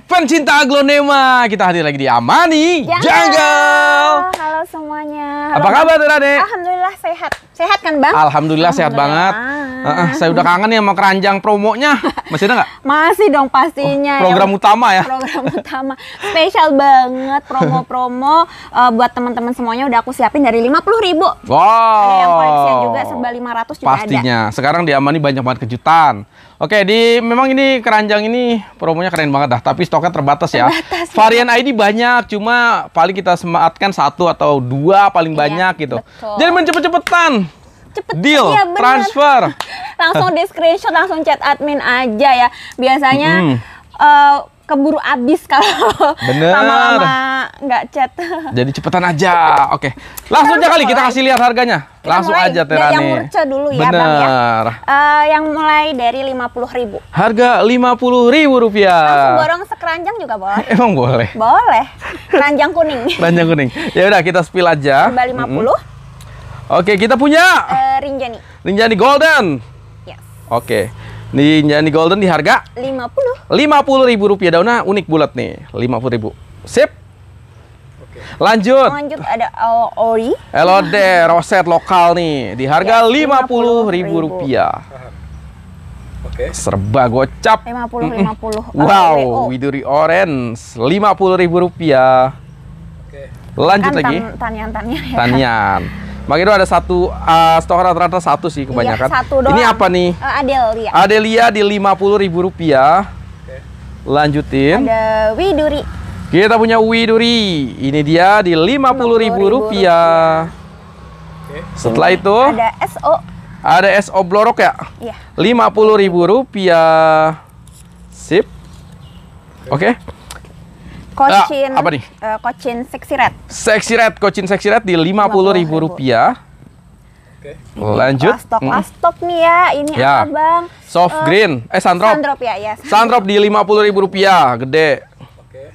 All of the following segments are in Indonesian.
Fan cinta pencinta aglonema. Kita hadir lagi di Amani ya. Jungle. Halo semuanya. Apa kabar Rade? Alhamdulillah sehat. Sehat kan Bang? Alhamdulillah, Alhamdulillah. sehat banget. Uh, uh, saya udah kangen ya sama keranjang promonya. Masih ada nggak? Masih dong pastinya. Oh, program ya, utama ya. Program utama. Spesial banget promo-promo uh, buat teman-teman semuanya udah aku siapin dari 50 ribu. Wow. Ada yang koleksi juga serba 500 juga Pastinya. ada. Sekarang di Amani banyak banget kejutan. Oke, di memang ini keranjang ini promonya keren banget dah, tapi stoknya terbatas ya. Terbatas, ya. Varian ya. ID banyak, cuma paling kita sematkan satu atau dua paling iya, banyak gitu. Betul. Jadi mencepet-cepetan cepet deal ya, transfer langsung di screenshot langsung chat admin aja ya biasanya mm uh, keburu abis kalau lama-lama nggak chat. Jadi cepetan aja. Oke, okay. langsung aja kali kita kasih lihat harganya. Kita langsung mulai aja Terani. Yang murca dulu ya, ya. Uh, yang mulai dari lima puluh ribu. Harga lima puluh ribu rupiah. Langsung borong sekeranjang juga boleh. Emang boleh? Boleh. Keranjang kuning. Keranjang kuning. Ya udah kita spill aja. lima puluh. Oke, kita punya uh, Rinjani. Rinjani Golden. Yes. Oke. Rinjani Golden di harga 50. 50 ribu rupiah. Daunnya unik bulat nih. 50 ribu. Sip. Oke. Lanjut. Lanjut ada Elori. Elode roset lokal nih di harga lima puluh ribu rupiah. Oke. Okay. Serba gocap. 50 puluh -mm. puluh. Wow, oh. Widuri Orange lima puluh ribu rupiah. Oke. Okay. Lanjut kan, lagi. Tan tanian tanian. Ya. Tanian. Makanya itu ada satu uh, stok rata-rata satu sih kebanyakan. Iya, satu Ini apa nih? Eh, Adelia. Adelia di lima puluh ribu rupiah. Oke. Lanjutin. Ada Widuri. Kita punya Widuri. Ini dia di lima puluh ribu rupiah. Oke. Setelah itu. Ada SO. Ada SO Blorok ya? Iya. Lima puluh ribu rupiah. Sip. Oke. okay. Kocin uh, ya, apa nih? Uh, eh, kocin seksi red. Seksi red, kocin seksi red di lima puluh ribu rupiah. Okay. Lanjut. Stok, mm. nih ya. Ini ya. apa bang? Soft uh, green. Eh sandrop. Sandrop ya, yes. Ya, sandrop di lima puluh ribu rupiah, gede. Okay.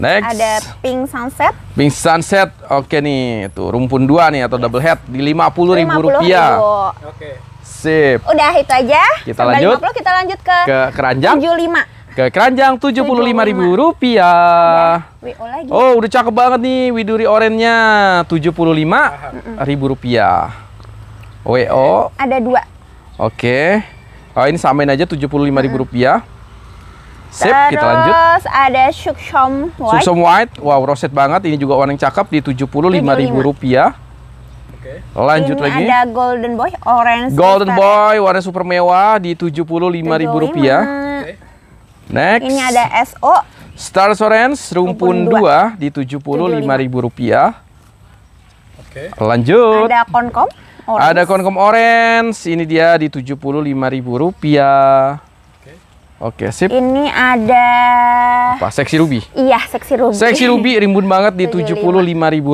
Next. Ada pink sunset. Pink sunset, oke nih, tuh rumpun dua nih atau double head di lima puluh ribu rupiah. Oke. Okay. Sip. Udah itu aja. Kita Sampai lanjut. 50, kita lanjut ke, ke keranjang. 75 ke keranjang Rp75.000. Iya, oh, udah cakep banget nih widuri orennya. Rp75.000. WO. Ada dua. Oke. Okay. Oh, ini samain aja Rp75.000. Hmm. Sip, Terus kita lanjut. Terus ada Shuksom White. Shuksom White. Wow, roset banget. Ini juga warna yang cakep di Rp75.000. Lanjut ini lagi. Ada Golden Boy orange. Golden Boy warna super mewah di Rp75.000. Next. Ini ada SO. Star Orange rumpun 2 di Rp75.000. Oke. Lanjut. Ada Konkom Orange. Ada Konkom Orange, ini dia di Rp75.000. Oke, sip. Ini ada apa? Seksi Ruby. Iya, Seksi Ruby. Seksi Ruby rimbun banget di Rp75.000.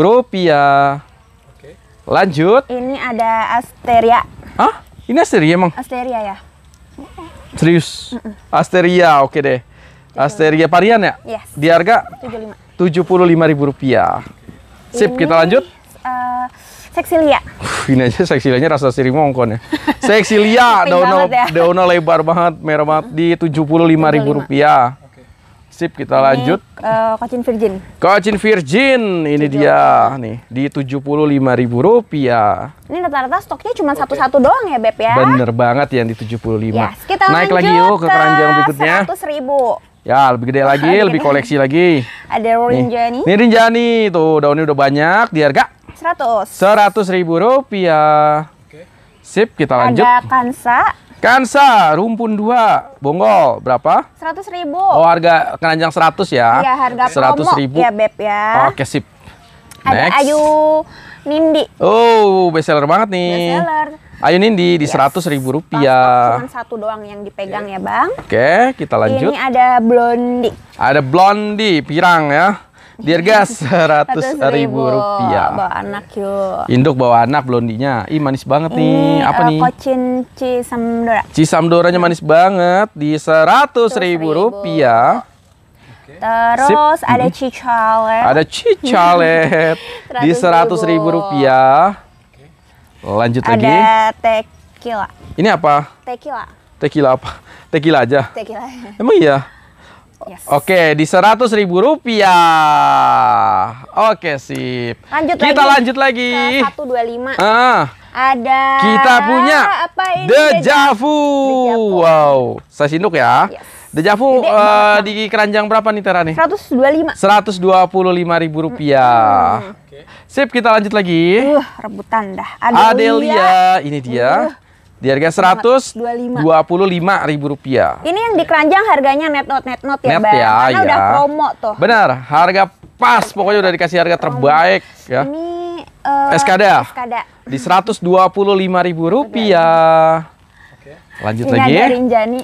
Lanjut. Ini ada Asteria. Hah? Ini Asteria emang? Asteria ya. Serius? Mm -mm. Asteria, oke okay deh. Asteria varian ya? Yes. Di harga? 75. lima ribu rupiah. Sip, ini, kita lanjut. Uh, eh, seksilia. Uh, ini aja seksilianya rasa siri mongkon ya. Seksilia, daunnya ya. daunnya lebar banget, merah banget di rp ribu rupiah. Sip, kita ini, lanjut. Uh, eh, Kocin Virgin. Kocin Virgin, ini 70. dia nih di tujuh puluh rp rupiah Ini rata-rata stoknya cuma satu-satu okay. doang ya, Beb ya. Bener banget yang di 75. Yes, kita Naik lagi yuk ke keranjang berikutnya. 100.000. Ya, lebih gede lagi, lebih koleksi lagi. Ada Rinjani. Nih, ini Rinjani tuh daunnya udah banyak di harga seratus seratus ribu rupiah. Sip, kita lanjut. Ada Kansa. Kansa, rumpun dua, bonggol berapa? Seratus ribu. Oh, harga keranjang seratus ya? Iya, harga 100 promo. ribu. Ya, Beb ya. Oke, sip. Next. Ada Ayu Nindi. Oh, bestseller banget nih. Bestseller. Ayu Nindi di seratus yes. ribu rupiah. Cuma satu doang yang dipegang yeah. ya bang. Oke, okay, kita lanjut. Ini ada Blondi. Ada Blondi, pirang ya gas seratus ribu rupiah. Bawa anak yuk. Induk bawa anak blondinya. Ih manis banget nih. Ini, Apa uh, nih? Kocin Cisamdora. Cisamdoranya manis banget di seratus ribu, rupiah. Terus Sip. ada cicalet. Ada cicalet di seratus ribu rupiah. Lanjut ada lagi. Ada tequila. Ini apa? Tequila. Tequila apa? Tequila aja. Tequila. Emang iya? Yes. Oke, di seratus ribu rupiah. Oke, sip. Lanjut Kita lagi. lanjut lagi. Satu dua lima. Ah. Ada Kita punya apa ini? Dejavu. Dejavu. Wow, saya sinduk ya. Yes. Dejavu Dede, uh, eh, di keranjang berapa nih Tera nih? puluh lima ribu rupiah. Hmm. Sip, kita lanjut lagi. Uh, rebutan dah. Adelia, Adelia. ini dia. Uh di harga seratus dua puluh lima ribu rupiah. Ini yang di keranjang harganya net not net not ya, net Ya, Karena ya. udah promo tuh. Benar, harga pas pokoknya udah dikasih harga terbaik ya. Ini uh, Eskada. Eskada. Di lima ribu rupiah. Oke. Lanjut Ini lagi. Ada Rinjani.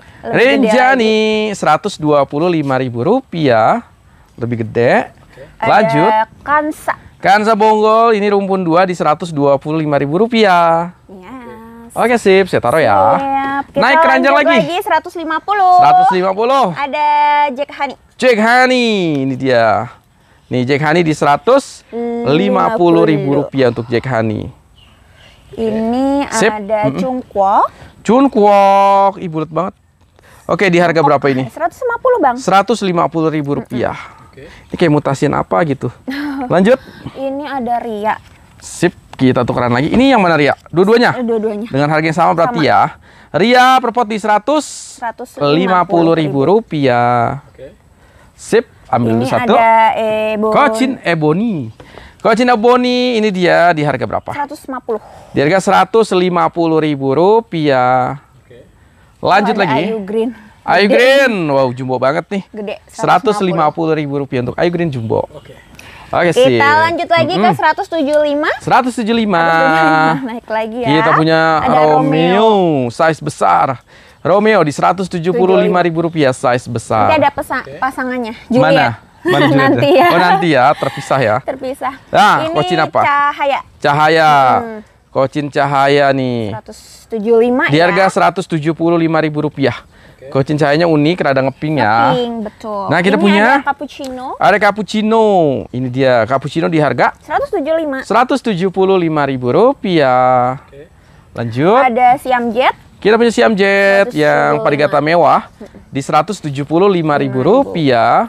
Rinjani lima ribu rupiah. Lebih gede. Oke. Lanjut. Ada eh, Kansa. Kansa Bonggol ini rumpun dua di seratus dua puluh lima ribu rupiah. Oke sip, saya taruh ya. Kita Naik keranjang lagi. lagi 150. 150. Ada Jack Hani. Jack Hani, ini dia. Nih Jack Hani di 150 ribu rupiah untuk Jack Honey. Ini Sip. ada mm -mm. ibu bulat banget. Oke, di harga berapa ini? 150, eh, Bang. 150 ribu rupiah. Mm -mm. Ini kayak mutasin apa gitu. Lanjut. ini ada Ria. Sip. Kita tukeran lagi. Ini yang mana Ria? Dua-duanya? Iya, dua-duanya. Dengan harga yang sama berarti ya. Ria per pot di seratus lima puluh ribu rupiah. Oke. Sip, ambil ini satu. Ada Ebon. Kocin Ebony. Kocin Ebony ini dia di harga berapa? 150. Di harga seratus lima puluh ribu rupiah. Oke. Lanjut oh, lagi. Ayu Green. Ayu Green, wow jumbo banget nih. Gede. puluh ribu rupiah untuk Ayu Green jumbo. Oke. Oke sih. Kita lanjut lagi mm -hmm. ke 175. 175. 175. Naik lagi ya. Kita punya Ada Romeo. Romeo size besar. Romeo di Rp175.000 size besar. Ini ada pas okay. pasangannya. Juliet. Mana? Mana Juliet? nanti ya. Oh nanti ya, terpisah ya. Terpisah. Nah, Ini kocin apa? Cahaya. Cahaya. Hmm. Kocin cahaya nih. 175 Di ya. harga ya. Rp175.000. Okay. Kucing cahayanya unik, rada ngeping ya. Ngeping, betul. Nah, kita ini punya ada cappuccino. Ada cappuccino. Ini dia, cappuccino di harga 175. lima ribu rupiah. Okay. Lanjut. Ada siam jet. Kita punya siam jet 175. yang parigata mewah di lima ribu rupiah.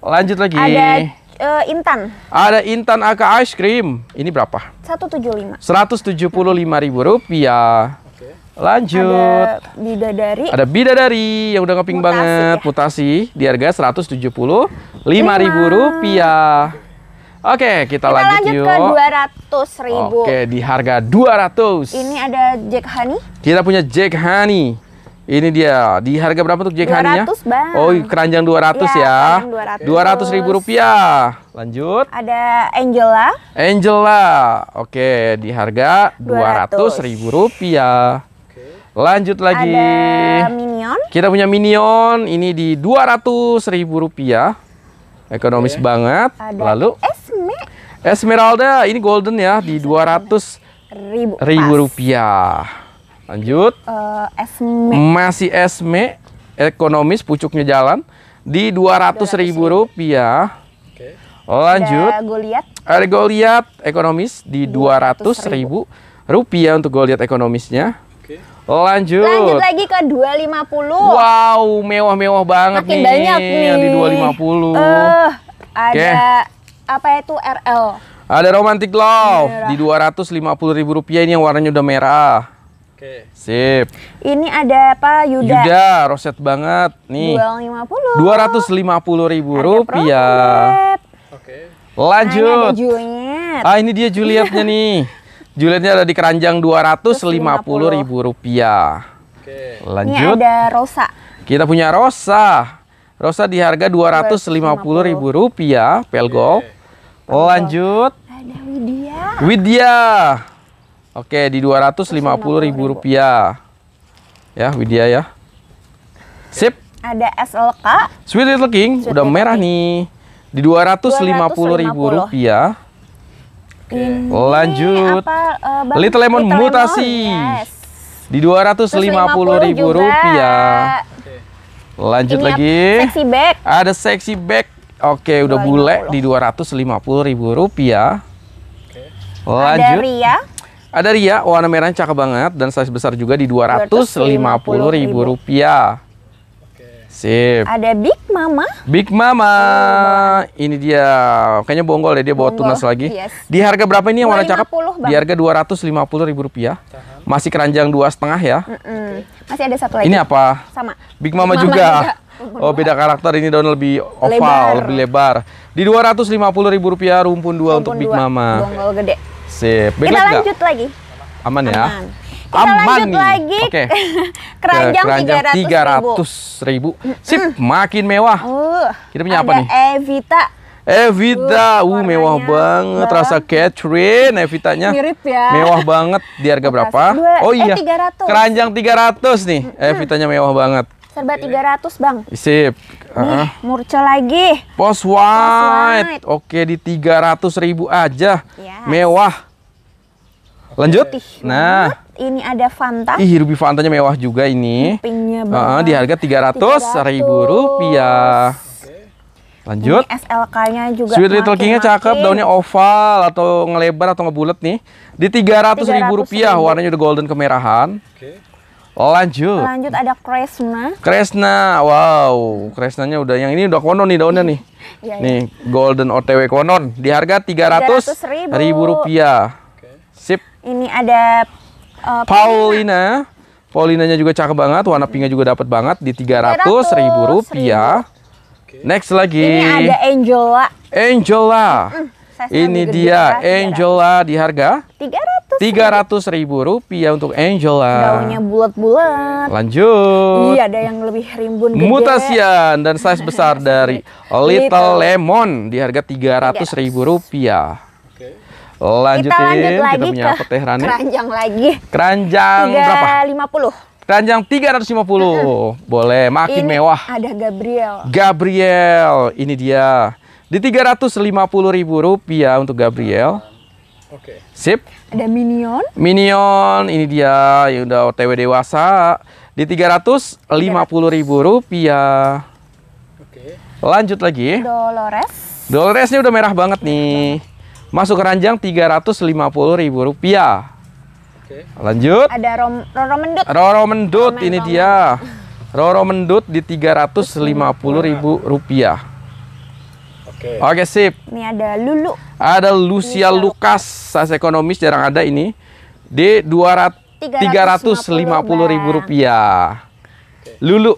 Lanjut lagi. Ada uh, Intan. Ada Intan Aka Ice Cream. Ini berapa? puluh 175 ribu rupiah. Lanjut. Ada bidadari. Ada bidadari yang udah ngeping mutasi banget, ya? mutasi di harga Rp175.000. Oke, okay, kita, kita lanjut, lanjut yuk. ke Rp200.000. Oke, okay, di harga 200. Ini ada Jack Honey. Kita punya Jack Honey. Ini dia. Di harga berapa untuk Jack Honey-nya? 200, Bang. Oh, iya, keranjang 200 iya, ya. ya. 200. ribu rupiah. Lanjut. Ada Angela. Angela. Oke, di harga 200, 200 ribu rupiah. Lanjut lagi. Ada minion. Kita punya minion ini di dua ratus ribu rupiah. Ekonomis okay. banget. Ada Lalu Esme. Esmeralda ini golden ya di ratus ribu, ribu rupiah. Lanjut. Uh, Esme. Masih Esme ekonomis pucuknya jalan di dua ratus ribu rupiah. Okay. Lanjut. Ada Goliat. Ada Goliat ekonomis di dua ratus ribu. ribu rupiah untuk Goliat ekonomisnya. Lanjut. Lanjut lagi ke 250. Wow, mewah-mewah banget Makin nih. Makin banyak nih. Yang di 250. Uh, eh, ada okay. apa itu RL? Ada Romantic Love merah. di 250 ribu rupiah ini yang warnanya udah merah. Oke. Okay. Sip. Ini ada apa Yuda? Yuda, roset banget nih. 250. 250 ribu ada rupiah. Oke. Okay. Lanjut. Nah, ini ada Juliet. Ah, ini dia Julietnya nih. Julietnya ada di keranjang Rp250.000. Oke. Lanjut. Ini ada Rosa. Kita punya Rosa. Rosa di harga dua ratus lima Rp250.000 Pelgo. Oke. Lanjut. Ada Widya. Widya. Oke, di dua ratus lima Rp250.000. Ya, Widya ya. Sip. Ada SLK. Sweet Little King, Sweet udah Di merah king. nih. Di ribu rupiah. Ini Lanjut. Apa, uh, Little Lemon Little mutasi. Lemon, yes. Di Rp250.000. rupiah. Lanjut Ini lagi. Sexy bag. Ada sexy bag. Oke, okay, udah bule di Rp250.000. Lanjut. Ada Ria. Ada Ria, warna merah cakep banget dan size besar juga di Rp250.000. Sip. Ada Big Mama. Big Mama. Oh, ini dia. Kayaknya bonggol ya dia bawa tunas lagi. Yes. Di harga berapa ini yang warna cakep? Di harga dua ratus lima puluh ribu rupiah. Masih keranjang dua setengah ya. Mm -mm. Masih ada satu lagi. Ini apa? Sama. Big Mama, Mama juga. Oh beda karakter ini daun lebih oval, lebar. lebih lebar. Di dua ratus lima puluh ribu rupiah rumpun dua rumpun untuk dua. Big Mama. Bonggol gede. Sip. Big Kita lanjut gak? lagi. Aman, ya? Aman. ya. Kita Aman lanjut nih. lagi okay. keranjang, keranjang 300 ribu. ribu. Sip, mm makin mewah. Uh, Kita punya ada apa nih? Evita. Evita, uh, uh mewah banget, barang. rasa Catherine, Evitanya mirip ya. Mewah banget, di harga berapa? Dua, oh eh, iya, eh, 300. keranjang 300 nih, mm -hmm. Evitanya mewah banget. Serba 300 bang. Sip. Nih, uh. murco lagi. Post white. white. Oke di 300 ribu aja. Yes. Mewah. Lanjut. nah. Banget ini ada Fanta. Ih, Ruby Fantanya mewah juga ini. Pinknya Uh, di harga 300 ribu rupiah. Lanjut. Ini SLK-nya juga. Sweet Little King-nya cakep, daunnya oval atau ngelebar atau ngebulat nih. Di 300, 300 ribu rupiah, warnanya udah golden kemerahan. Oke. Lanjut. Lanjut ada Kresna. Kresna, wow, Kresnanya udah yang ini udah konon nih daunnya nih. ya, nih ya. golden OTW konon di harga 300, 300 ribu. ribu rupiah. Oke. Sip. Ini ada uh, Paulina. Paulinanya juga cakep banget, warna pinknya juga dapat banget di 300, ratus ribu rupiah. Next lagi. Ini ada Angela. Angela. ini dia Angela di harga 300 ratus ribu rupiah untuk Angela. Daunnya bulat-bulat. Lanjut. Iya, ada yang lebih rimbun gede. Mutasian dan size besar dari Little, gitu. Little Lemon di harga tiga ratus ribu rupiah. Lanjutin, kita lanjut lagi kita punya ke Tehrani. keranjang lagi. Keranjang 350. berapa? 50. Keranjang 350. Boleh, makin ini mewah. Ada Gabriel. Gabriel, ini dia. Di 350 ribu rupiah untuk Gabriel. Oke. Okay. Sip. Ada Minion. Minion, ini dia. Ya udah OTW dewasa. Di 350 ribu rupiah. Oke. Okay. Lanjut lagi. Dolores. Doloresnya udah merah banget nih. Masuk keranjang Rp350.000. Oke. Lanjut. Ada rom, Roro Mendut. Roro Mendut Romen, ini Romen. dia. Roro Mendut di Rp350.000. Oke. Oke, sip. Ini ada Lulu. Ada Lucia Lulu. Iya. Lukas, sas ekonomis jarang ada ini. di 200 Rp350.000. Lulu ya. Lulu.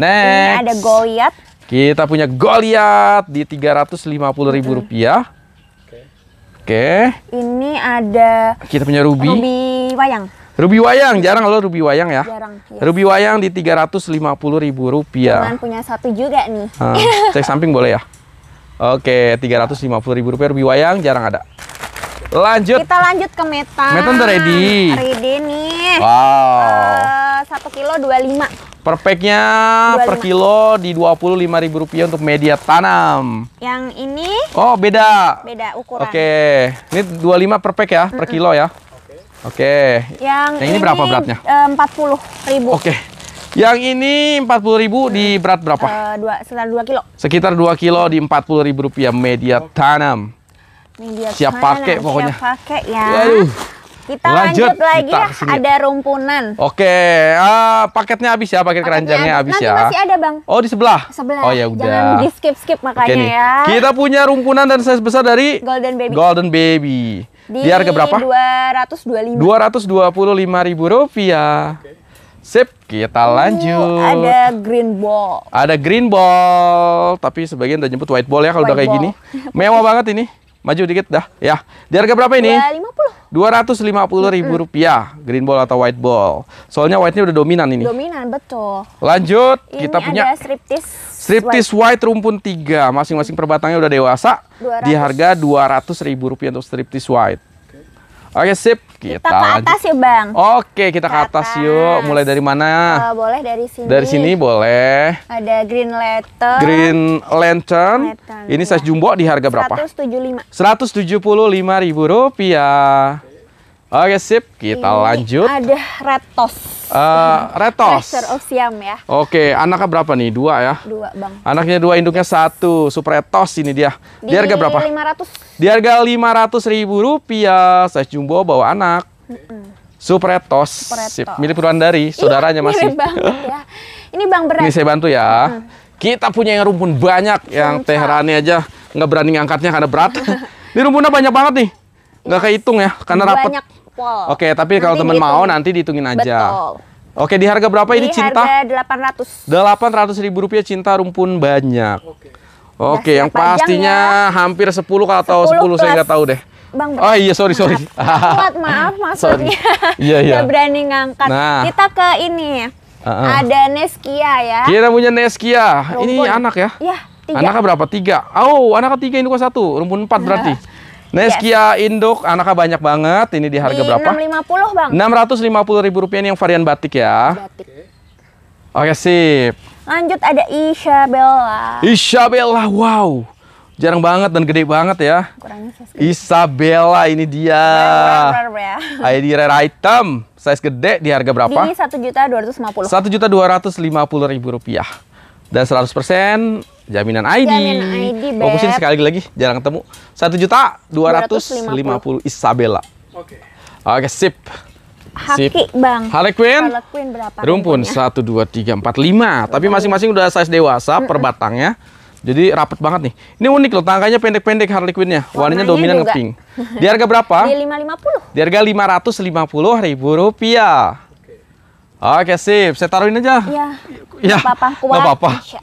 Next. Ini ada Goliat. Kita punya Goliat di Rp350.000. rupiah. -hmm. Oke. Ini ada kita punya ruby. Ruby wayang. Ruby wayang, jarang loh, ruby wayang ya? Jarang. Yes. Iya. Ruby wayang di tiga ratus lima puluh ribu rupiah. Cuman punya satu juga nih. Hmm, cek samping boleh ya? Oke, tiga ratus lima puluh ribu rupiah ruby wayang jarang ada. Lanjut. Kita lanjut ke metan. Metan ready. Ready nih. Wow. Uh, dua kilo lima. Perpeknya per kilo di dua puluh lima ribu rupiah untuk media tanam. Yang ini? Oh, beda. Beda ukuran. Oke. Okay. Ini 25 perpek ya, mm -mm. per kilo ya. Oke. Okay. Yang, Yang ini, ini berapa beratnya? Eh, empat puluh ribu. Oke. Okay. Yang ini empat 40.000 hmm. di berat berapa? Uh, dua, sekitar 2 kilo. Sekitar dua kilo di empat puluh ribu rupiah media tanam. Media Siap tanam. pakai pokoknya. Siap pakai ya. Waduh. Kita lanjut, lanjut lagi kita ya. ada rumpunan. Oke, uh, paketnya habis ya, paket keranjangnya habis ya. masih ada, Bang. Oh, di sebelah. Sebelah. Oh ya udah. Jangan di skip-skip makanya ya. Kita punya rumpunan dan size besar dari Golden Baby. Golden Baby. Di, di harga berapa? puluh lima ribu rupiah. Okay. Sip, kita lanjut. Uh, ada green ball. Ada green ball, tapi sebagian udah nyebut white ball ya kalau udah kayak ball. gini. Mewah banget ini. Maju dikit dah. Ya. Di harga berapa ini? 250. puluh ribu rupiah. Green ball atau white ball. Soalnya white-nya udah dominan ini. Dominan, betul. Lanjut. Ini kita punya... striptis. Striptis white. white rumpun 3. Masing-masing perbatangnya udah dewasa. 200. Di harga 200 ribu rupiah untuk striptis white. Oke sip, kita, kita ke atas yuk bang. Oke kita ke, ke atas. atas yuk. Mulai dari mana? Uh, boleh dari sini. Dari sini boleh. Ada green lantern. Green lantern. lantern Ini ya. jumbo di harga berapa? 175. 175 ribu rupiah. Oke sip, kita Ini lanjut. Ada retos. Uh, eh, retos. of ya. Oke, anaknya berapa nih? Dua ya? Dua bang. Anaknya dua, induknya satu. Super retos ini dia. Di, di harga berapa? ratus. Di harga lima ratus ribu rupiah. Saya jumbo bawa anak. Mm Super retos. Super retos. Sip, mirip Purwandari, iya, saudaranya masih. Mirip banget ya. Ini bang berat. Ini saya bantu ya. -hmm. Kita punya yang rumpun banyak, yang yang rani aja nggak berani ngangkatnya karena berat. Ini rumpunnya banyak banget nih. Nggak iya. kehitung ya, karena banyak. rapet. Banyak Oke, okay, tapi nanti kalau teman gitu. mau nanti dihitungin aja. Betul. Oke, di harga berapa ini, ini cinta? Di harga 800. 800 ribu rupiah cinta rumpun banyak. Oke, okay. Oke yang pastinya ya. hampir 10 atau 10, 10 saya nggak tahu deh. Bang, oh iya sorry sorry. Maaf, maaf maksudnya. Iya iya. Gak berani ngangkat. Nah. Kita ke ini. Uh -uh. Ada Neskia ya. Kita punya Neskia. Rumpun. Ini anak ya. Iya. Anaknya berapa? Tiga. Oh, anak ketiga ini kok satu. Rumpun empat berarti. Iya. Neskia yes. Induk anaknya banyak banget. Ini di harga di berapa? 650, Bang. 650 ribu rupiah ini yang varian batik ya. Batik. Oke, sip. Lanjut ada Isabella. Isabella, wow. Jarang banget dan gede banget ya. Kurangnya size Isabella ini dia. Rare, rare, rare, ID rare item. Size gede di harga berapa? Ini 1.250. puluh ribu rupiah. Dan 100% jaminan ID. Jaminan ID Fokusin oh, sekali lagi, jarang ketemu. Satu juta dua ratus lima puluh Isabella. Oke. Okay. Oke, okay, sip. Haki, sip. Bang. Harley Quinn. Harley Quinn berapa? Rumpun satu dua tiga empat lima. Tapi masing-masing udah size dewasa mm -mm. per batangnya. Jadi rapet banget nih. Ini unik loh, tangkanya pendek-pendek Harley Quinn-nya. Warnanya dominan ke pink. Di harga berapa? Di 550. Di harga 550 ribu rupiah. Oke sip, saya taruhin aja. Iya. Ya. apa-apa kuat. Gak apa-apa. Iya.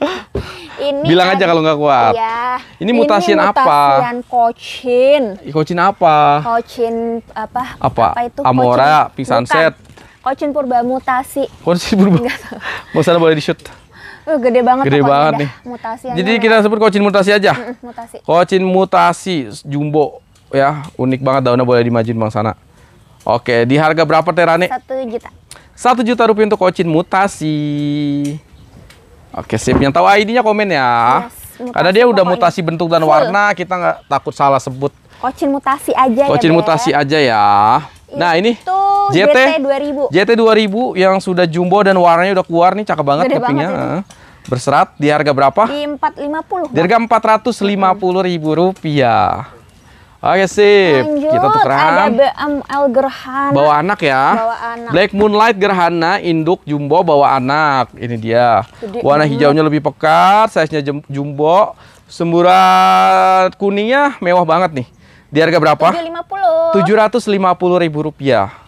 Ini bilang kan- aja kalau nggak kuat. Iya. Ini mutasian apa? Mutasian kocin. Kocin apa? Kocin apa? Apa, apa itu? Amora, pink sunset. Kocin purba mutasi. Kocin purba. Mau sana boleh di shoot. Uh, gede banget. Gede banget nih. Mutasi. Jadi kita sebut kocin mutasi aja. mutasi. Kocin mutasi jumbo ya unik banget daunnya boleh dimajin bang sana. Oke, di harga berapa terane? Satu juta. 1 juta rupiah untuk kocin mutasi. Oke, sip. Yang tahu ID-nya komen ya. Yes, Karena dia udah mutasi bentuk dan Full. warna, kita nggak takut salah sebut. kocin mutasi aja ya. ya, mutasi aja ya. Nah, ini JT, JT 2000. JT 2000 yang sudah jumbo dan warnanya udah keluar nih, cakep banget Gede kepingnya. Banget Berserat di harga berapa? Di 450. Di harga 450 ribu rupiah. Oke sip, Lanjut, kita tukeran. Ada BML Gerhana. Bawa anak ya. Bawa anak. Black Moonlight Gerhana, induk jumbo bawa anak. Ini dia. Jadi, Warna ini. hijaunya lebih pekat, size-nya jumbo. Semburat kuningnya mewah banget nih. Di harga berapa? 750. 750 ribu rupiah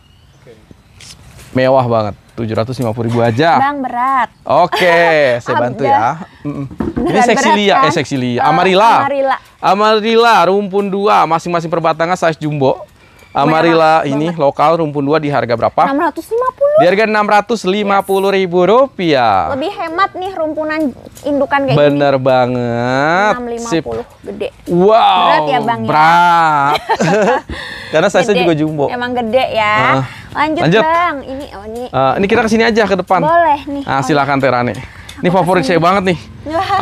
mewah banget. 750 ribu aja. Bang berat. Oke, saya bantu ya. Ini seksi eh, kan? eh seksi lia. Eh, amarilla. Amarilla. Amarilla, rumpun dua, masing-masing perbatangan size jumbo. Amarilla ah, Merah. ini banget. lokal rumpun 2 di harga berapa? 650. Di harga 650 yes. ribu rupiah. Lebih hemat nih rumpunan indukan kayak Bener Bener banget. 650 Sip. gede. Wow. Berat ya Bang ya? Berat. Ya? Karena saya juga jumbo. Emang gede ya. Uh. Lanjut, Lanjut Bang. Ini oh ini. Uh, ini kita kesini aja ke depan. Boleh nih. Nah, oh, silakan iya. Terane. Ini favorit saya banget nih.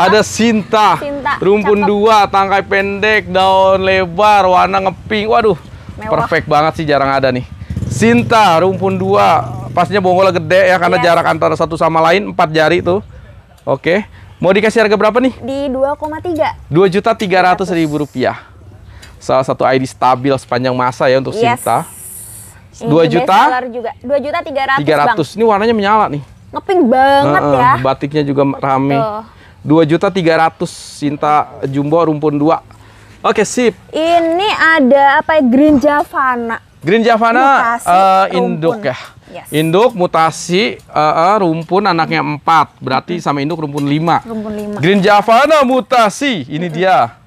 Ada Sinta. Sinta. Rumpun Cakep. dua, tangkai pendek, daun lebar, warna ngeping. Waduh, Mewah. Perfect banget sih jarang ada nih. Sinta rumpun dua, Pastinya bonggolnya gede ya karena yeah. jarak antara satu sama lain empat jari tuh. Oke. Mau dikasih harga berapa nih? Di 2,3. 2 juta 300 ribu rupiah. Salah satu ID stabil sepanjang masa ya untuk yes. Sinta. Dua juta juga. 2 juta 300, 300. Bang. Ini warnanya menyala nih. Ngeping banget uh, ya. Batiknya juga rame. Dua 2 juta 300 Sinta Jumbo rumpun dua. Oke, okay, sip. Ini ada apa ya? Green Javana. Green Javana mutasi, uh, induk ya. Yes. Induk mutasi uh, uh, rumpun anaknya 4, berarti sama induk rumpun 5. Rumpun 5. Green Javana mutasi, ini dia.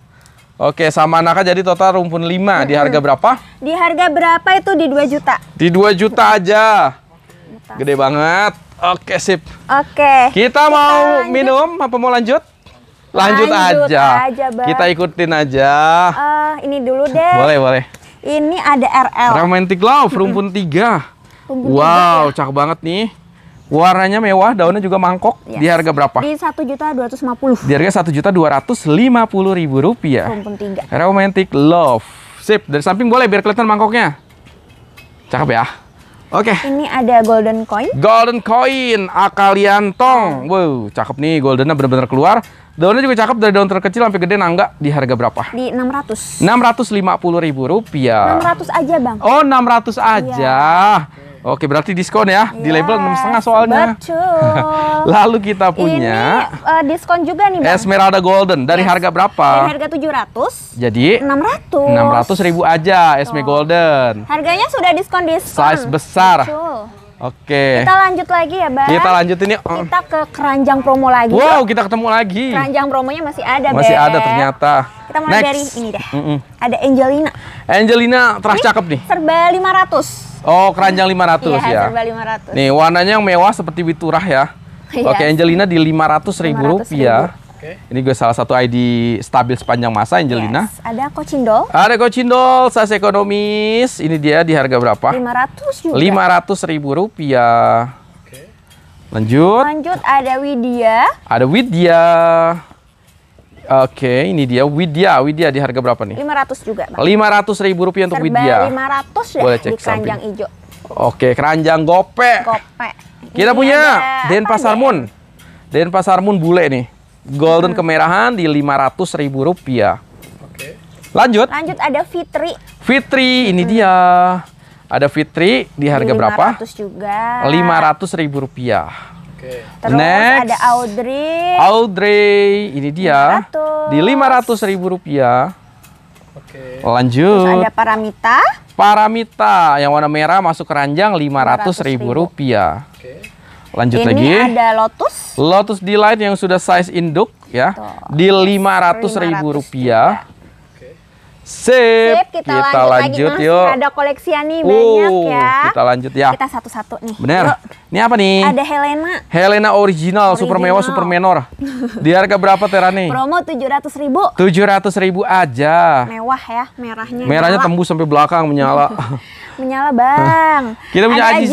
Oke, sama anaknya jadi total rumpun 5. -hmm. Di harga berapa? Di harga berapa itu di 2 juta. Di 2 juta aja. Mutasi. Gede banget. Oke, sip. Oke. Kita, Kita mau lanjut. minum apa mau lanjut? Lanjut, Lanjut aja. aja Kita ikutin aja. Uh, ini dulu deh. Boleh, boleh. Ini ada RL. Romantic Love, rumpun tiga. Rumpun wow, tiga, ya? cakep banget nih. Warnanya mewah, daunnya juga mangkok. Yes. Di harga berapa? Di satu juta dua ratus lima puluh. Di harga satu juta dua ratus lima puluh ribu rupiah. Rumpun tiga. Romantic Love. Sip, dari samping boleh biar kelihatan mangkoknya. Cakep ya. Oke. Okay. Ini ada golden coin. Golden coin akalian tong. Iya. Wow, cakep nih goldennya bener-bener keluar. Daunnya juga cakep dari daun terkecil sampai gede nangga di harga berapa? Di 600. 650 ribu rupiah. 600 aja bang. Oh 600 aja. Iya. Oke, berarti diskon ya. Yes, di label enam setengah soalnya. Betul. Lalu kita punya Ini, uh, eh, diskon juga nih, Bang. Esmeralda Golden dari yes. harga berapa? Dari harga 700. Jadi Enam ratus ribu aja Esme Golden. Harganya sudah diskon diskon. Size besar. Betul. Oke. Kita lanjut lagi ya, Bang. Kita lanjutin Oh. Kita ke keranjang promo lagi. Wow, kita ketemu lagi. Keranjang promonya masih ada, Masih Beb. ada ternyata. Kita mulai Next. dari ini deh. Mm -mm. Ada Angelina. Angelina teras cakep nih. Serba 500. Oh, keranjang 500 iya, ya. serba 500. Nih, warnanya yang mewah seperti witurah ya. Iya. Oke, Angelina di 500 ribu, ribu. rupiah. Okay. Ini gue salah satu ID stabil sepanjang masa Angelina. Yes. Ada Kocindol. Ada Kocindol, sas ekonomis. Ini dia di harga berapa? 500 juga. 500 ribu rupiah. Okay. Lanjut. Lanjut ada Widya. Ada Widya. Oke, okay, ini dia Widya. Widya di harga berapa nih? 500 juga, Bang. 500 ribu rupiah untuk Serba Widya. 500 deh ya Boleh cek di keranjang hijau. Oke, keranjang gope. Gope. Kita ini punya Denpasar Moon. Denpasar Moon bule nih. Golden kemerahan di lima Rp500.000. Oke. Lanjut. Lanjut ada Fitri. Fitri, ini dia. Ada Fitri di harga 500 berapa? ratus juga. ratus ribu rupiah. Oke. Terus Next. ada Audrey. Audrey, ini dia. 500. Di lima ratus ribu rupiah. Oke. Lanjut. Terus ada Paramita. Paramita yang warna merah masuk keranjang lima ratus ribu rupiah. Oke. Lanjut ini lagi. Ini ada Lotus. Lotus Delight yang sudah size induk ya. Tuh. Di ratus ribu rupiah. Sip, Sip kita, kita lanjut, lanjut lagi. yuk. Ada koleksian nih oh, wow, banyak ya. Kita lanjut ya. Kita satu-satu nih. Bener. Yuk. Ini apa nih? Ada Helena. Helena original, original. super mewah, super menor. Di harga berapa Tera nih? tujuh ratus ribu. tujuh ratus ribu aja. Mewah ya, merahnya. Merahnya tembus sampai belakang menyala. menyala bang. kita punya Aji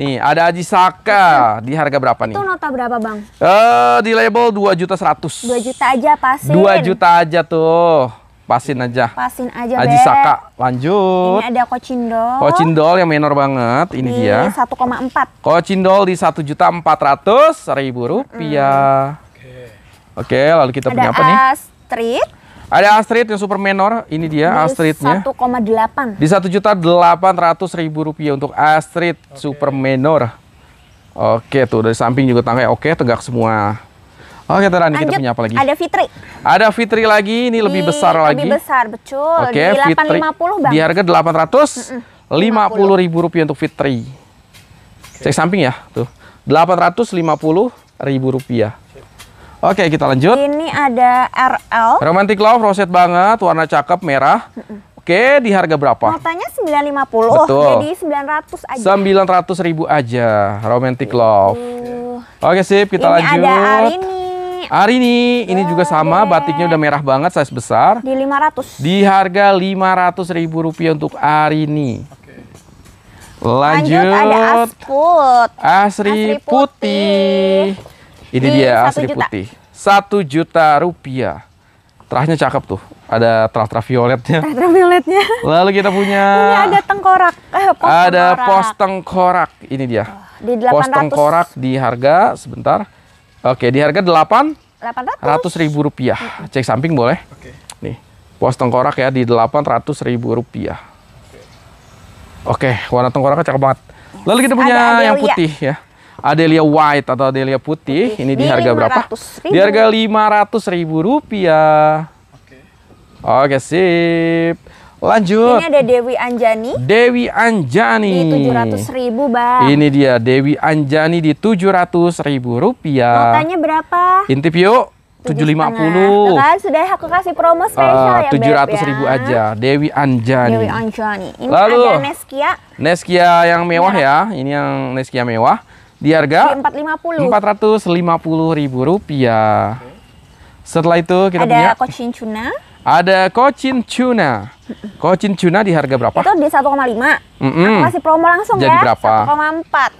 Nih, ada Aji Saka di harga berapa nih? Itu nota berapa, Bang? Eh, uh, di label dua juta seratus. 2 juta aja pasin. 2 juta aja tuh. Pasin aja. Pasin aja, Aji Saka. Lanjut. Ini ada Kocindol. Kocindol yang minor banget, ini di iya, dia. 1,4. Kocindol di satu juta ratus ribu rupiah. Hmm. Oke. Okay. lalu kita ada punya apa nih? Street. Ada Astrid yang super menor, ini dia di Astridnya. 1,8. Di satu juta delapan ratus ribu rupiah untuk Astrid okay. super menor. Oke tuh dari samping juga tangga oke tegak semua. Oke, Tara, kita punya apa lagi? Ada Fitri. Ada Fitri lagi, ini Di, lebih besar lebih lagi. Lebih besar, betul. Oke, Di Fitri. Di harga delapan ratus lima puluh ribu rupiah untuk Fitri. Cek samping ya, tuh. delapan ratus lima puluh ribu rupiah. Oke, kita lanjut. Ini ada RL. Romantic Love, roset banget, warna cakep, merah. Oke, di harga berapa? Mau 950. Betul. Jadi 900 aja. 900 ribu aja, Romantic gitu. Love. Uh. Oke, sip, kita ini lanjut. Ada Arini. Arini, ini oh, juga sama, yeah. batiknya udah merah banget, size besar. Di 500. Di harga 500 ribu rupiah untuk Arini. Lanjut, Lanjut ada asput. Asri, Asri putih. putih. Ini Di dia asli juta. putih. Satu juta rupiah. Terahnya cakep tuh. Ada terah-terah violetnya. terah violetnya. Lalu kita punya. Ini ada tengkorak. Eh, ada tengkorak. pos tengkorak. Ini dia. Di Pos tengkorak di harga sebentar. Oke, di harga delapan. Ratus ribu rupiah. Hmm. Cek samping boleh. Oke. Nih, pos tengkorak ya di delapan ratus ribu rupiah. Oke, warna tengkoraknya cakep banget. Lalu kita punya ada yang putih ya. Adelia White atau Adelia putih, Okay. Ini, di harga berapa? Di harga lima Rp500.000. Oke. Oke, sip. Lanjut. Ini ada Dewi Anjani. Dewi Anjani. Di ratus ribu Bang. Ini dia Dewi Anjani di tujuh ratus ribu rupiah. Notanya berapa? Intip yuk. 750. Kan sudah aku kasih promo spesial uh, ya, 700 ya. ribu aja. Dewi Anjani. Dewi Anjani. Ini Lalu, ada Neskia. Neskia yang mewah ya. ya. Ini yang Neskia mewah di harga ratus lima puluh ribu rupiah. Okay. Setelah itu kita ada punya ada kocin tuna. Ada kocin tuna. Kocin tuna di harga berapa? Itu di 1,5. Mm -mm. Aku kasih promo langsung Jadi ya. Jadi berapa?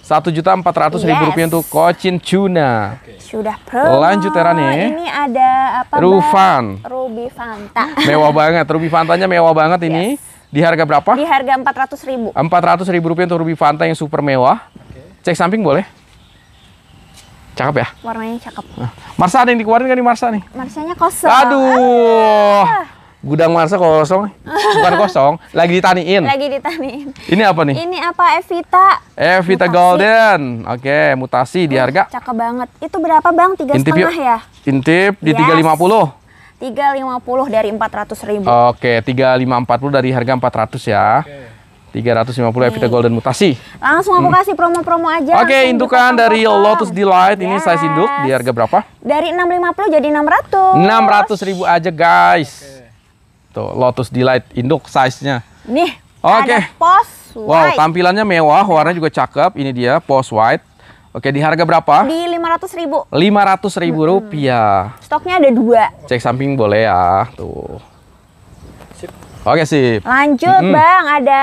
1,4. 1 juta empat yes. ribu rupiah untuk kocin tuna. Okay. Sudah promo. Lanjut Tera nih. Ini ada apa? Rufan. Ruby Fanta. Mewah banget. Ruby Fantanya mewah banget ini. Yes. Di harga berapa? Di harga ratus ribu. ratus ribu rupiah untuk Ruby Fanta yang super mewah. Cek samping boleh? Cakep ya? Warnanya cakep. Marsa ada yang dikeluarin gak nih Marsa nih? Marsanya kosong. Aduh. Gudang Marsa kosong. Bukan kosong, lagi ditaniin. Lagi ditaniin. Ini apa nih? Ini apa Evita? Evita mutasi. Golden. Oke, mutasi di harga. Cakep banget. Itu berapa Bang? Tiga intip setengah ya? Intip di tiga Tiga puluh 350 dari 400 ribu. Oke, 3540 dari harga 400 ya. Oke. 350 Evita Golden Mutasi. Langsung aku hmm. kasih promo-promo aja. Oke, okay, indukan dari Lotus Delight yes. ini size induk di harga berapa? Dari 650 jadi 600. 600 ribu aja, guys. Okay. Tuh, Lotus Delight induk size-nya. Nih. Oke. Okay. Pos white. Wow, tampilannya mewah, warnanya juga cakep. Ini dia pos white. Oke, di harga berapa? Di 500 ribu. 500 ribu hmm. rupiah. Stoknya ada dua. Cek samping boleh ya, tuh. Oke sih. Lanjut mm -hmm. bang, ada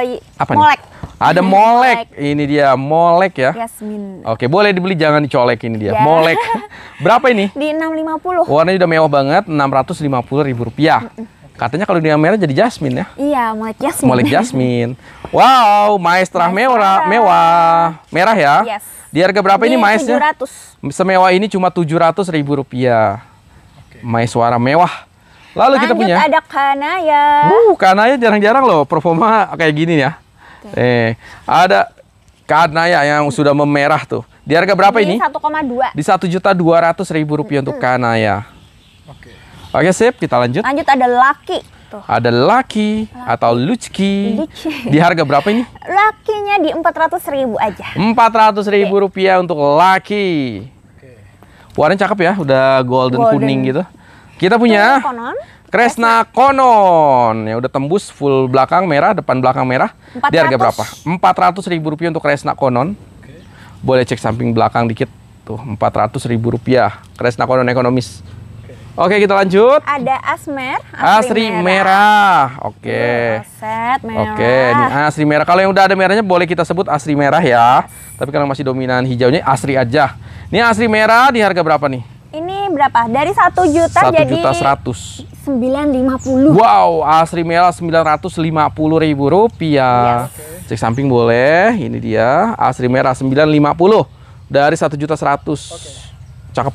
uh, Apa molek. Nih? Ada molek. molek, ini dia molek ya. Yasmin. Oke, boleh dibeli jangan dicolek ini dia. Yeah. Molek. Berapa ini? Di 650. Warnanya udah mewah banget, 650 ribu rupiah. Mm -mm. Katanya kalau dia merah jadi jasmin ya? Iya, molek jasmin. Molek jasmin. Wow, maestra mewah, mewah. Merah ya? Yes. Di harga berapa di ini maesnya? 700. Semewah ini cuma 700 ribu rupiah. Okay. Maes suara mewah. Lalu Lanjut kita punya ada kanaya. Uh, kanaya jarang-jarang loh performa kayak gini ya. Oke. Eh, ada kanaya yang sudah memerah tuh. Di harga berapa ini? ini? 1,2. Di satu juta dua ratus ribu rupiah untuk hmm. kanaya. Oke. Oke sip, kita lanjut. Lanjut ada laki. Tuh. Ada laki, atau Lucky. Di harga berapa ini? Lakinya di empat ratus ribu aja. Empat ratus ribu rupiah untuk laki. Oke. Warnanya cakep ya, udah golden, golden. kuning gitu. Kita punya Kresna Konon ya udah tembus full belakang merah, depan belakang merah. Di harga berapa? Empat ratus ribu rupiah untuk Kresna Konon. Boleh cek samping belakang dikit tuh empat ratus ribu rupiah. Kresna Konon ekonomis. Oke, kita lanjut. Ada asmer, asri, asri merah. Oke. Oke, ini asri merah. Kalau yang udah ada merahnya boleh kita sebut asri merah ya. Yes. Tapi kalau masih dominan hijaunya asri aja. Ini asri merah di harga berapa nih? Ini berapa? Dari 1 juta 1 jadi juta 100. 950. Wow, Asri Mela 950 ribu rupiah. Yes. Cek samping boleh. Ini dia Asri Merah 950 dari 1 juta 100. Okay. Cakep.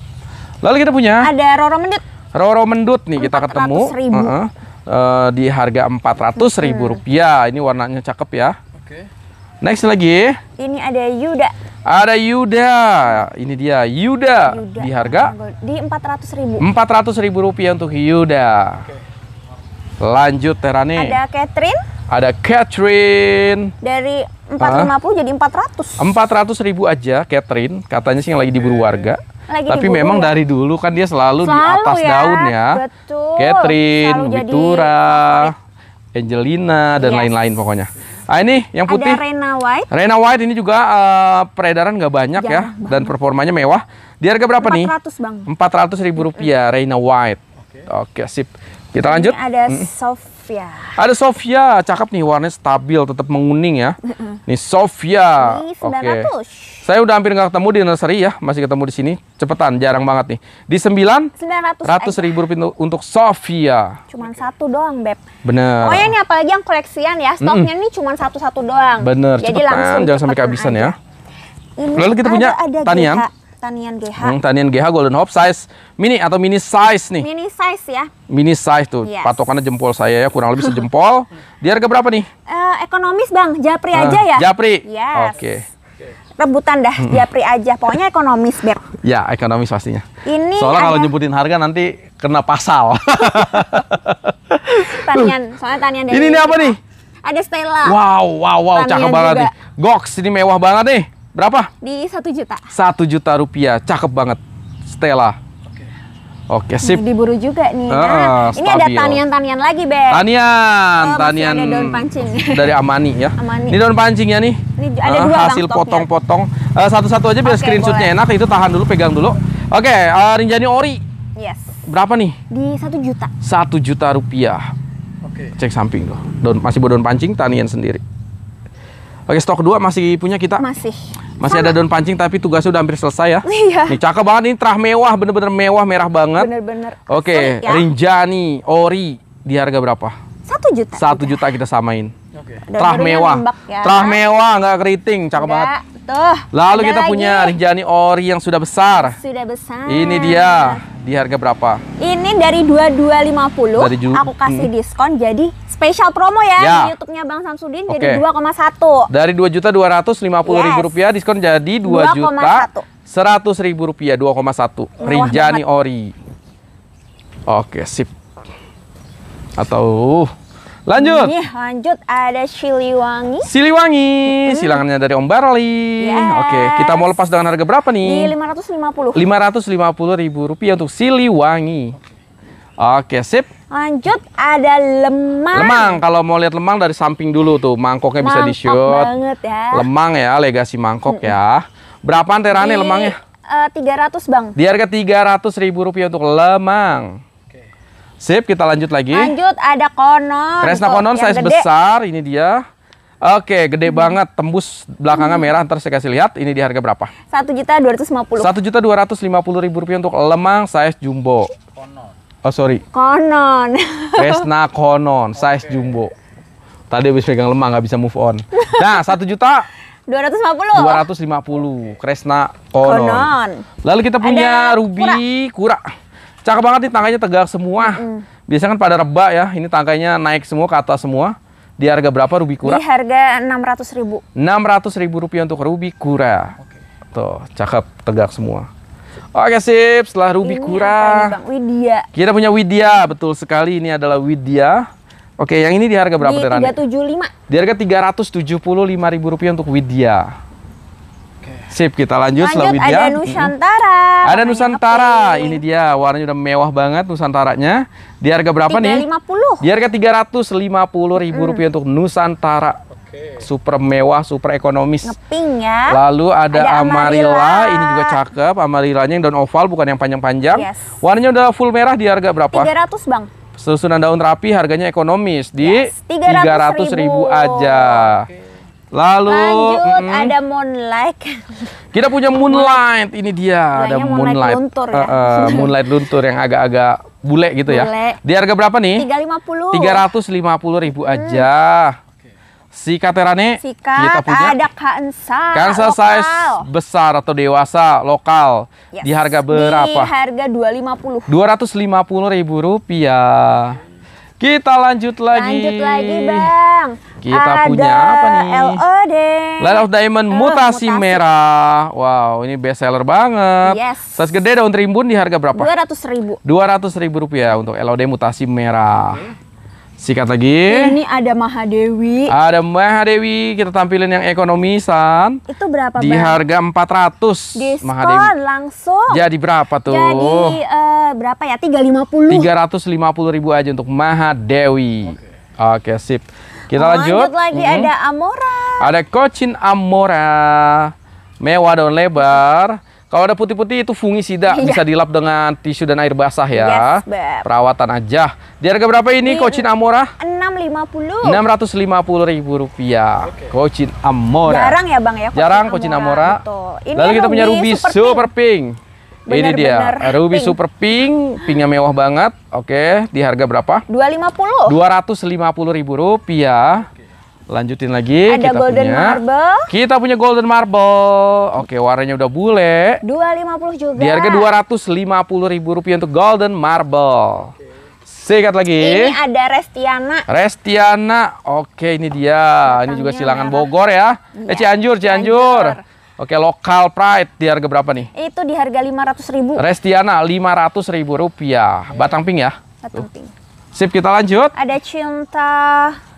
Lalu kita punya ada Roro Mendut. Roro Mendut nih kita ketemu. Ribu. Uh -huh. uh, di harga 400 ribu rupiah. Ini warnanya cakep ya. Oke. Okay. Next lagi. Ini ada Yuda ada Yuda. Ini dia Yuda, Yuda. di harga di ratus ribu. ratus ribu rupiah untuk Yuda. Lanjut Terani. Ada Catherine. Ada Catherine. Dari 450 puluh jadi 400. 400 ribu aja Catherine, katanya sih yang lagi diburu warga. Lagi Tapi diburu memang ya? dari dulu kan dia selalu, selalu di atas ya. daun ya. Betul. Catherine, Witura, Bitura, jadi... Angelina dan lain-lain yes. Lain -lain pokoknya. Ah ini yang putih. Ada Rena White. Rena White ini juga uh, peredaran nggak banyak ya, Jarang ya banget. dan performanya mewah. Di harga berapa 400, nih? 400, Bang. 400 ribu rupiah Rena White. Oke, okay. okay, sip. Kita lanjut. ada hmm. Sofia. Ada Sofia, cakep nih warnanya stabil, tetap menguning ya. Nih Sofia. Ini 900. Okay. Saya udah hampir nggak ketemu di nursery ya, masih ketemu di sini. Cepetan, jarang banget nih. Di sembilan. 900 ratus eh. ribu rupiah untuk Sofia. Cuman satu doang, Beb. Bener. Oh ya ini apalagi yang koleksian ya, stoknya mm. ini cuman satu-satu doang. Bener. Jadi cepetan, langsung jangan sampai kehabisan aja. ya. Ini Lalu kita ada, punya ada Tanian. Tanian GH. Hmm, Tanian GH Golden Hope size mini atau mini size nih. Mini size ya. Mini size tuh. Yes. Patokannya jempol saya ya, kurang lebih sejempol. Di harga berapa nih? Uh, ekonomis Bang, Japri uh, aja ya. Japri. Yes. Oke. Okay. Rebutan dah, hmm. Japri aja. Pokoknya ekonomis, Beb. ya, ekonomis pastinya. Ini Soalnya kalau nyebutin harga nanti kena pasal. tanian, soalnya tanian dari Ini, ini apa nih? Ada Stella. Wow, wow, wow, cakep banget juga. nih. Gox ini mewah banget nih. Berapa? Di satu juta. Satu juta rupiah, cakep banget, Stella. Oke, sip. Diburu juga nih. Nah, ini ada tanian-tanian lagi, Beb. Tanian, oh, tanian. Ada daun pancing. Dari Amani ya. Amani. Ini daun pancingnya nih. Ini ada uh, dua hasil potong-potong. Uh, satu-satu aja biar okay, screenshotnya enak. Itu tahan dulu, pegang dulu. Oke, okay, uh, eh, Rinjani Ori. Yes. Berapa nih? Di satu juta. Satu juta rupiah. Oke. Okay. Cek samping loh. Daun masih daun pancing, tanian sendiri. Oke, stok dua masih punya kita? Masih. Masih Sama. ada daun pancing tapi tugasnya udah hampir selesai ya. Iya. Ini cakep banget ini terah mewah, bener-bener mewah, merah banget. Bener-bener. Oke, ya. Rinjani, ori di harga berapa? Satu juta. Satu juta kita samain. Okay. Terah mewah. ya. Terah mewah nggak keriting, cakep Enggak. banget. Tuh. Lalu kita lagi. punya Rinjani ori yang sudah besar. Sudah besar. Ini dia. Di harga berapa? Ini dari 2250. Dari aku kasih hmm. diskon jadi spesial promo ya, ya. di YouTube-nya Bang Samsudin okay. jadi 2,1. Dari 2 juta yes. rupiah diskon jadi 2, 2 juta 100 rupiah 2,1 Rinjani banget. ori. Oke, sip. Atau uh, Lanjut. Ini lanjut ada Siliwangi. Siliwangi, hmm. silangannya dari Om Barli. Yes. Oke, kita mau lepas dengan harga berapa nih? Di 550. puluh ribu rupiah untuk Siliwangi. Oke, sip. Lanjut ada lemang. Lemang, kalau mau lihat lemang dari samping dulu tuh, mangkoknya Mangkok bisa di shoot. banget ya. Lemang ya, legasi mangkok hmm. ya. berapa terane lemangnya? lemangnya? Eh, tiga 300, Bang. Di harga ratus ribu rupiah untuk lemang. Sip, kita lanjut lagi. Lanjut ada konon. Kresna konon size gede. besar, ini dia. Oke, gede hmm. banget, tembus belakangnya hmm. merah. Ntar saya kasih lihat, ini di harga berapa? Satu juta dua ratus lima puluh. Satu juta dua ratus lima puluh ribu rupiah untuk lemang size jumbo. Konon. Oh sorry. Konon. Kresna konon, size okay. jumbo. Tadi habis pegang lemang nggak bisa move on. Nah, satu juta. Dua ratus lima puluh. Dua ratus lima puluh, Kresna konon. konon. Lalu kita punya ruby kura. kura. Cakep banget nih tangkainya tegak semua. Mm. Biasanya kan pada rebak ya, ini tangkainya naik semua ke atas semua. Di harga berapa rubi kura? Di harga 600 ribu. ratus ribu rupiah untuk rubi kura. Okay. Tuh, cakep, tegak semua. Oke sip, setelah rubi ini kura. Ini Widya. Kita punya Widya, betul sekali. Ini adalah Widya. Oke, yang ini di harga berapa? Di 375. Di harga 375 ribu rupiah untuk Widya. Sip, kita lanjut, lanjut Ada Nusantara. Hmm. Ada Nusantara. Okay. Ini dia warnanya udah mewah banget Nusantaranya. Di harga berapa 350. nih? 350. Di harga puluh ribu hmm. rupiah untuk Nusantara. Okay. Super mewah, super ekonomis. Ngeping ya. Lalu ada, ada Amarilla. Amarilla, ini juga cakep. Amarillanya yang daun oval, bukan yang panjang-panjang. Yes. Warnanya udah full merah di harga berapa? 300 bang. Susunan daun rapi harganya ekonomis di yes, 300, 300 ribu. aja. Okay. Lalu lanjut mm, ada Moonlight. Kita punya Moonlight, ini dia Banyak ada Moonlight. Moonlight luntur, ya? uh, uh, moonlight luntur yang agak-agak bule gitu ya. bule. ya. Di harga berapa nih? 350. puluh ribu aja. Si Katerane Sika, kita punya ada kansa, kansa lokal. size besar atau dewasa lokal yes. di harga berapa? Di harga dua ratus lima puluh ribu rupiah. Kita lanjut lagi. Lanjut lagi, Bang. Kita Ada punya apa nih? LOD. Land of Diamond eh, mutasi, mutasi merah. Wow, ini best seller banget. Yes. Size gede daun rimbun di harga berapa? 200 ribu. 200 ribu rupiah untuk LOD mutasi merah. Okay. Sikat lagi. Ini ada Mahadewi. Ada Mahadewi. Kita tampilin yang ekonomisan. Itu berapa, Di bang? harga 400. Diskon Mahadewi. langsung. Jadi berapa tuh? Jadi uh, berapa ya? 350. 350 ribu aja untuk Mahadewi. Oke, okay. sip. Kita lanjut. Lanjut lagi hmm. ada Amora. Ada Cochin Amora. Mewah daun lebar. Kalau ada putih-putih itu fungisida, iya. bisa dilap dengan tisu dan air basah ya. Yes, Perawatan aja. Di harga berapa ini Di, Cochin Amora? 650. puluh ribu rupiah. Okay. Amora. Jarang ya Bang ya Cochin Jarang Amora. Amora. Lalu kita punya Ruby Super, super Pink. Bener, ini dia, bener. Ruby pink. Super Pink, pinknya mewah banget. Oke, di harga berapa? 250. puluh ribu rupiah. Lanjutin lagi. Ada kita golden punya, marble. Kita punya golden marble. Oke, warnanya udah bule. 250 juga. Di harga 250 ribu rupiah untuk golden marble. Oke. Sikat lagi. Ini ada Restiana. Restiana. Oke, ini dia. ini juga silangan Bogor ya. ya. Eh iya, Cianjur, Cianjur. Oke, lokal pride di harga berapa nih? Itu di harga 500 ribu. Restiana 500 ribu rupiah. Iya. Batang pink ya? Batang pink. Sip, kita lanjut. Ada cinta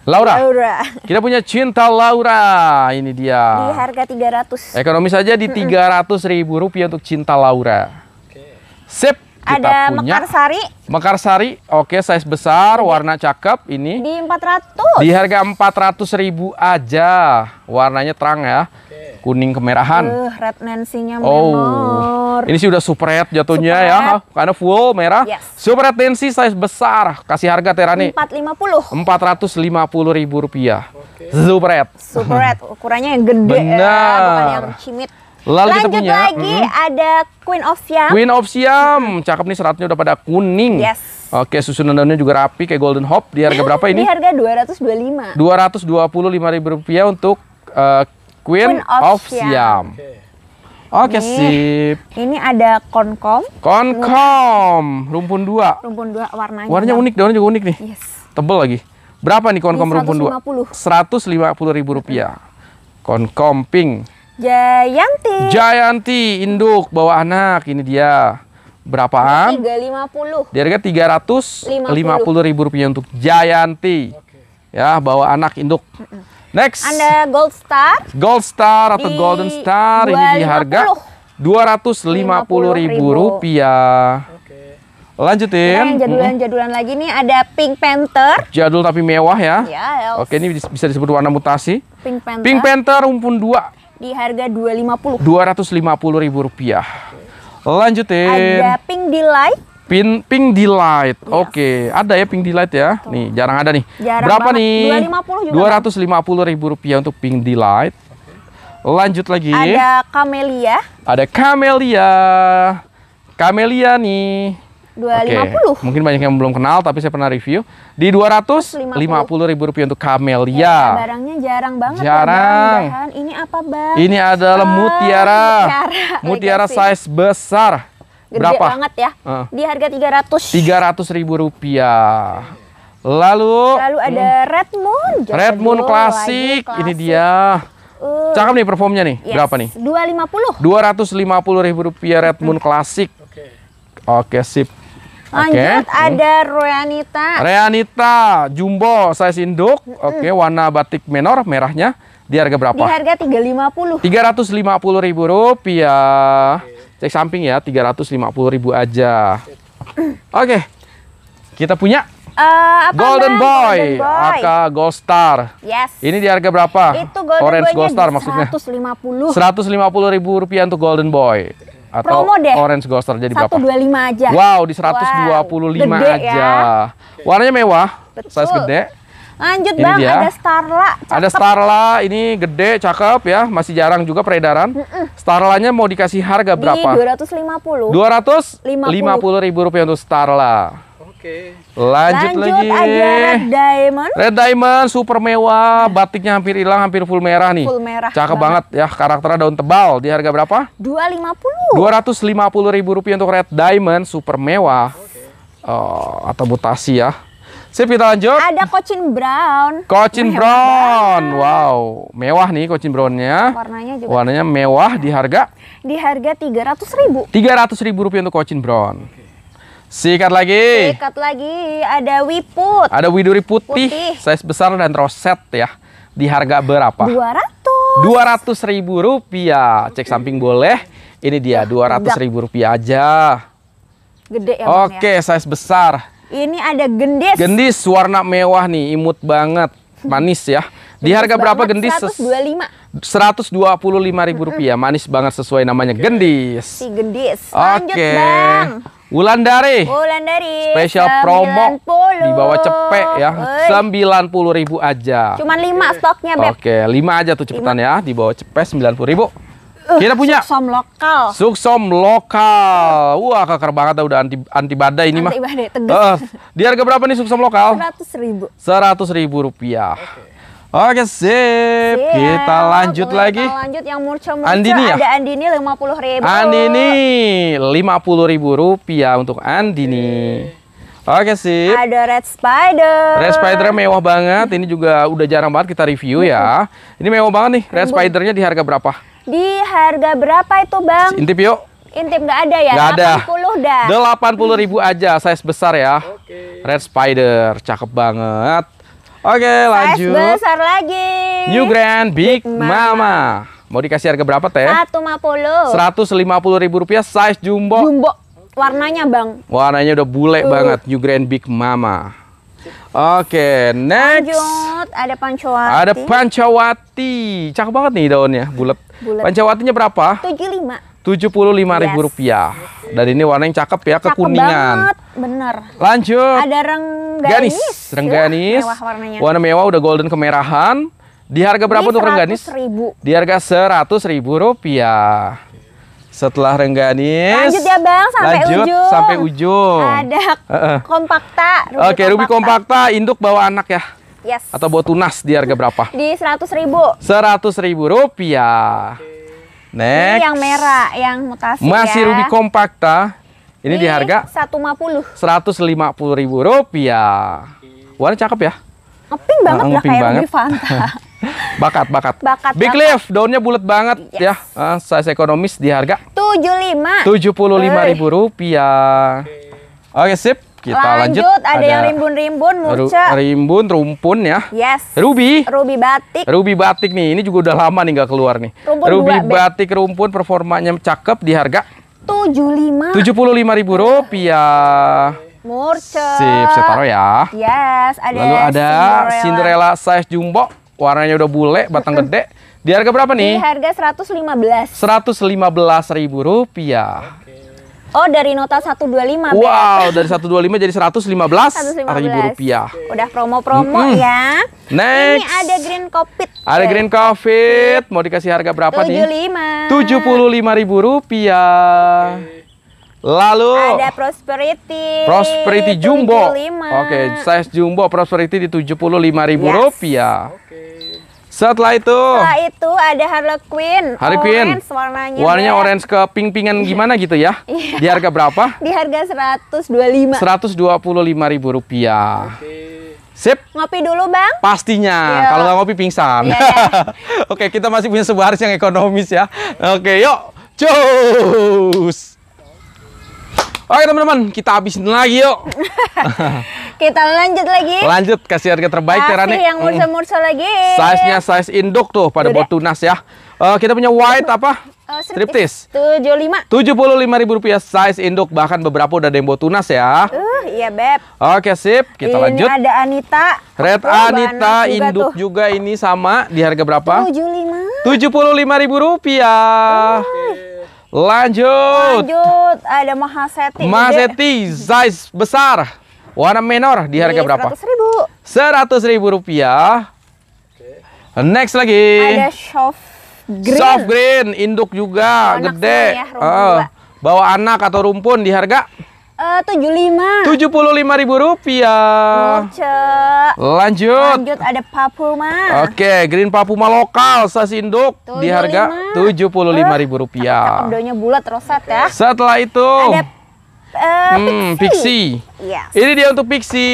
Laura. Laura. Kita punya cinta Laura. Ini dia. Di harga 300. Ekonomi saja di 300 ribu rupiah untuk cinta Laura. Oke. Sip kita ada punya. Mekarsari. Mekarsari, oke okay, size besar, warna cakep ini. Di 400. Di harga 400 ribu aja. Warnanya terang ya. Oke. Kuning kemerahan. Uh, red Nancy-nya Oh. Menor. Ini sih udah super red jatuhnya super ya. Red. Karena full merah. Yes. Super red Nancy size besar. Kasih harga Terani. 450. 450 ribu rupiah. Oke. Super red. Super red, ukurannya yang gede ya, Benar. ya, bukan yang cimit. Lalu Lanjut kita punya, lagi mm, ada Queen of Siam. Queen of Siam, cakep nih seratnya udah pada kuning. Yes. Oke, susunan daunnya juga rapi kayak Golden Hop. Di harga berapa ini? Di harga 225. lima ribu rupiah untuk uh, Queen, Queen of, of Siam. Siam. Oke okay, sip. Ini ada konkom. Konkom, rumpun dua. Rumpun dua warnanya. Warnanya unik, daunnya juga unik nih. Yes. Tebel lagi. Berapa nih konkom rumpun dua? 150 ribu rupiah. Konkom pink. Jayanti. Jayanti induk bawa anak ini dia. Berapaan? 350. Dia harga 350 ribu rupiah untuk Jayanti. Ya, bawa anak induk. Next. Anda Gold Star. Gold Star atau di Golden Star 250. ini di harga 250 ribu rupiah. Lanjutin. Nah, yang jadulan-jadulan lagi nih ada Pink Panther. Jadul tapi mewah ya. ya Oke, ini bisa disebut warna mutasi. Pink Panther. Pink Panther rumpun 2 di harga dua ratus lima puluh ribu rupiah. Lanjutin. Ada pink delight. Pin pink delight. Yes. Oke, ada ya pink delight ya. Tuh. Nih, jarang ada nih. Jarang Berapa banget. nih? ratus lima puluh ribu rupiah untuk pink delight. Lanjut lagi. Ada camellia. Ada camellia. Camellia nih. 250. Okay. Mungkin banyak yang belum kenal tapi saya pernah review di dua ratus lima puluh ribu rupiah untuk Camellia. Ya, barangnya jarang banget. Ya, jarang. Ya, Ini apa, Bang? Ini adalah ah, oh, mutiara. Mutiara, mutiara size besar. Gede Berapa? banget ya. Uh. Di harga 300. 300 ribu rupiah. Lalu Lalu ada hmm. Red Moon. Red Moon klasik. klasik. Ini dia. Uh, Cakep nih performnya nih. Yes. Berapa nih? dua lima puluh ribu rupiah Red hmm. Moon klasik. Oke, okay. okay, sip. Lanjut okay. Hmm. ada Reanita. Reanita jumbo size induk. Mm -hmm. Oke, okay, warna batik menor merahnya di harga berapa? Di harga 350. 350 ribu rupiah. Okay. Cek samping ya, 350 ribu aja. Oke. Okay. Kita punya Uh, apa Golden, Boy, Golden Boy, Aka Gold Star. Yes. Ini di harga berapa? Itu Golden Orange Gold Star maksudnya. 150. 150 ribu rupiah untuk Golden Boy atau Promo deh. Orange Ghoster jadi 125 berapa? 125 aja. Wow, di 125 wow. aja. Ya. Warnanya mewah, Betul. size gede. Lanjut ini Bang, dia. ada Starla. Cakep. Ada Starla, ini gede, cakep ya, masih jarang juga peredaran. Mm -mm. Starlanya mau dikasih harga berapa? Di 250. 250 ribu rupiah untuk Starla. Oke. Lanjut, Lanjut lagi. aja Red Diamond. Red Diamond super mewah, nah. batiknya hampir hilang, hampir full merah nih. Full merah. Cakep banget, banget ya, karakternya daun tebal. Di harga berapa? dua lima puluh ribu rupiah untuk Red Diamond super mewah. Oke. Uh, atau mutasi ya. Sip, kita lanjut. Ada Cochin Brown. Cochin mewah Brown. Banget. Wow, mewah nih Cochin Brownnya. Warnanya juga. Warnanya mewah di harga? Di harga 300 ribu. 300 ribu rupiah untuk Cochin Brown. Okay. Sikat lagi. Sikat lagi. Ada wiput. Ada widuri putih, putih. size besar dan roset ya. Di harga berapa? 200. 200 ribu rupiah. Cek samping boleh. Ini dia oh, 200 ribu rupiah aja. Gede ya. ya? Oke, ya? size besar. Ini ada gendis. Gendis warna mewah nih, imut banget. Manis ya. Di harga Gendis berapa gendis? 125. 125 ribu rupiah. Manis banget sesuai namanya gendis. Si gendis. Lanjut, Oke. Bang. Wulandari. Wulandari. Spesial promo di bawah cepek ya. Sembilan puluh ribu aja. Cuman lima stoknya, Beb. Oke, lima aja tuh cepetan ya. Di bawah cepek sembilan puluh ribu. Uh, Kita punya suksom lokal. Suksom lokal. Wah, kakar banget udah anti anti badai ini mah. Anti badai, tegas. Eh, di harga berapa nih suksom lokal? Seratus ribu. Seratus ribu rupiah. Oke sip, sip. kita lanjut Boleh lagi. Kita lanjut yang murca-murca Andini ya? ada Andini lima puluh ribu. Andini lima puluh ribu rupiah untuk Andini. Oke sip. Ada Red Spider. Red Spider mewah banget. Ini juga udah jarang banget kita review ya. Hmm. Ini mewah banget nih. Red Spidernya di harga berapa? Di harga berapa itu bang? Intip yuk. Intip nggak ada ya? Nggak ada. Delapan dah. ribu aja, size besar ya. Oke. Red Spider, cakep banget. Oke, lanjut. Size besar lagi. New Grand Big, Big Mama. Mama. Mau dikasih harga berapa teh? 150. 150 ribu rupiah size jumbo. Jumbo. Warnanya bang. Warnanya udah bule uh. banget. New Grand Big Mama. Oke, okay, next. Lanjut, ada pancawati. Ada pancawati. Cakep banget nih daunnya, bulat. Pancawatinya berapa? 75 tujuh puluh lima ribu yes. rupiah. Dan ini warna yang cakep ya, cakep kekuningan. Banget, bener. Lanjut. Ada rengganis. Ganis, ya, rengganis. Mewah warnanya. Warna mewah udah golden kemerahan. Di harga berapa untuk rengganis? Ribu. Di harga seratus ribu rupiah. Setelah rengganis. Lanjut ya bang, sampai lanjut, ujung. Sampai ujung. Ada kompakta. Oke, okay, Ruby kompakta, induk bawa anak ya. Yes. Atau bawa tunas di harga berapa? Di seratus ribu. Seratus ribu rupiah. Next. Ini yang merah, yang mutasi Masih ya. ruby kompakta. Ini, Ini di harga 150. 150 ribu rupiah. Warna cakep ya? Ngeping banget nah, ngeping banget. Fanta. bakat, bakat. Bakat. Big banget. leaf, daunnya bulat banget yes. ya. Uh, size ekonomis di harga 75. 75 ribu rupiah. Oke, okay, sip. Kita lanjut, lanjut ada, ada yang rimbun-rimbun, Murca. Rimbun, rumpun ya. Yes. Ruby. Ruby batik. Ruby batik nih, ini juga udah lama nih nggak keluar nih. Rumpun Ruby dua, batik rumpun performanya cakep di harga Tujuh puluh lima ribu rupiah. Murce, Sip, saya taruh ya. Yes, ada Lalu ada Cinderella, Cinderella size jumbo, warnanya udah bule, batang gede. Di harga berapa nih? Di harga seratus Seratus lima belas. lima belas ribu rupiah. Oh dari nota 125 Wow Bet. dari 125 jadi 115 115 rupiah Udah promo-promo mm -hmm. ya Next Ini ada green covid Ada green covid Mau dikasih harga berapa 75. nih? 75 ribu rupiah Lalu ada Prosperity. Prosperity Jumbo. 75. Oke, size Jumbo Prosperity di 75.000 yes. rupiah. Setelah itu. Setelah itu ada harlequin harlequin warnanya. Warnanya orange ke pink pingan iya. gimana gitu ya? Iya. Di harga berapa? Di harga 125. 125 ribu rupiah. Oke. Sip. Ngopi dulu bang? Pastinya. Iya. Kalau nggak ngopi pingsan. Yeah, Oke, kita masih punya sebuah yang ekonomis ya. Oke, yuk. Cus. Oke teman-teman, kita habisin lagi yuk. kita lanjut lagi. Lanjut kasih harga terbaik Kasih ini. yang mursa-mursa lagi. Size-nya size induk tuh pada botunas tunas ya. Uh, kita punya white apa? Uh, eh, striptis. tujuh puluh lima ribu rupiah size induk bahkan beberapa udah dembo tunas ya. Uh, iya beb. Oke sip, kita ini lanjut. ada Anita. Red oh, Anita juga induk tuh. juga ini sama di harga berapa? tujuh puluh lima ribu rupiah. Uh. Lanjut. Lanjut, ada Mahaseti. Mahaseti size besar. Warna menor di harga iya, berapa? seratus ribu. seratus ribu rupiah. Next lagi. Ada soft green. Soft green, induk juga, Anak gede. Ya, uh, bawa anak atau rumpun di harga Eh, tujuh lima tujuh puluh lima ribu rupiah Lucu. lanjut lanjut ada papuma oke green papuma lokal sasinduk 75. di harga tujuh puluh lima ribu rupiah eh, abdonya bulat rosat ya setelah itu ada uh, hmm, pixi Yes. Iya. ini dia untuk pixi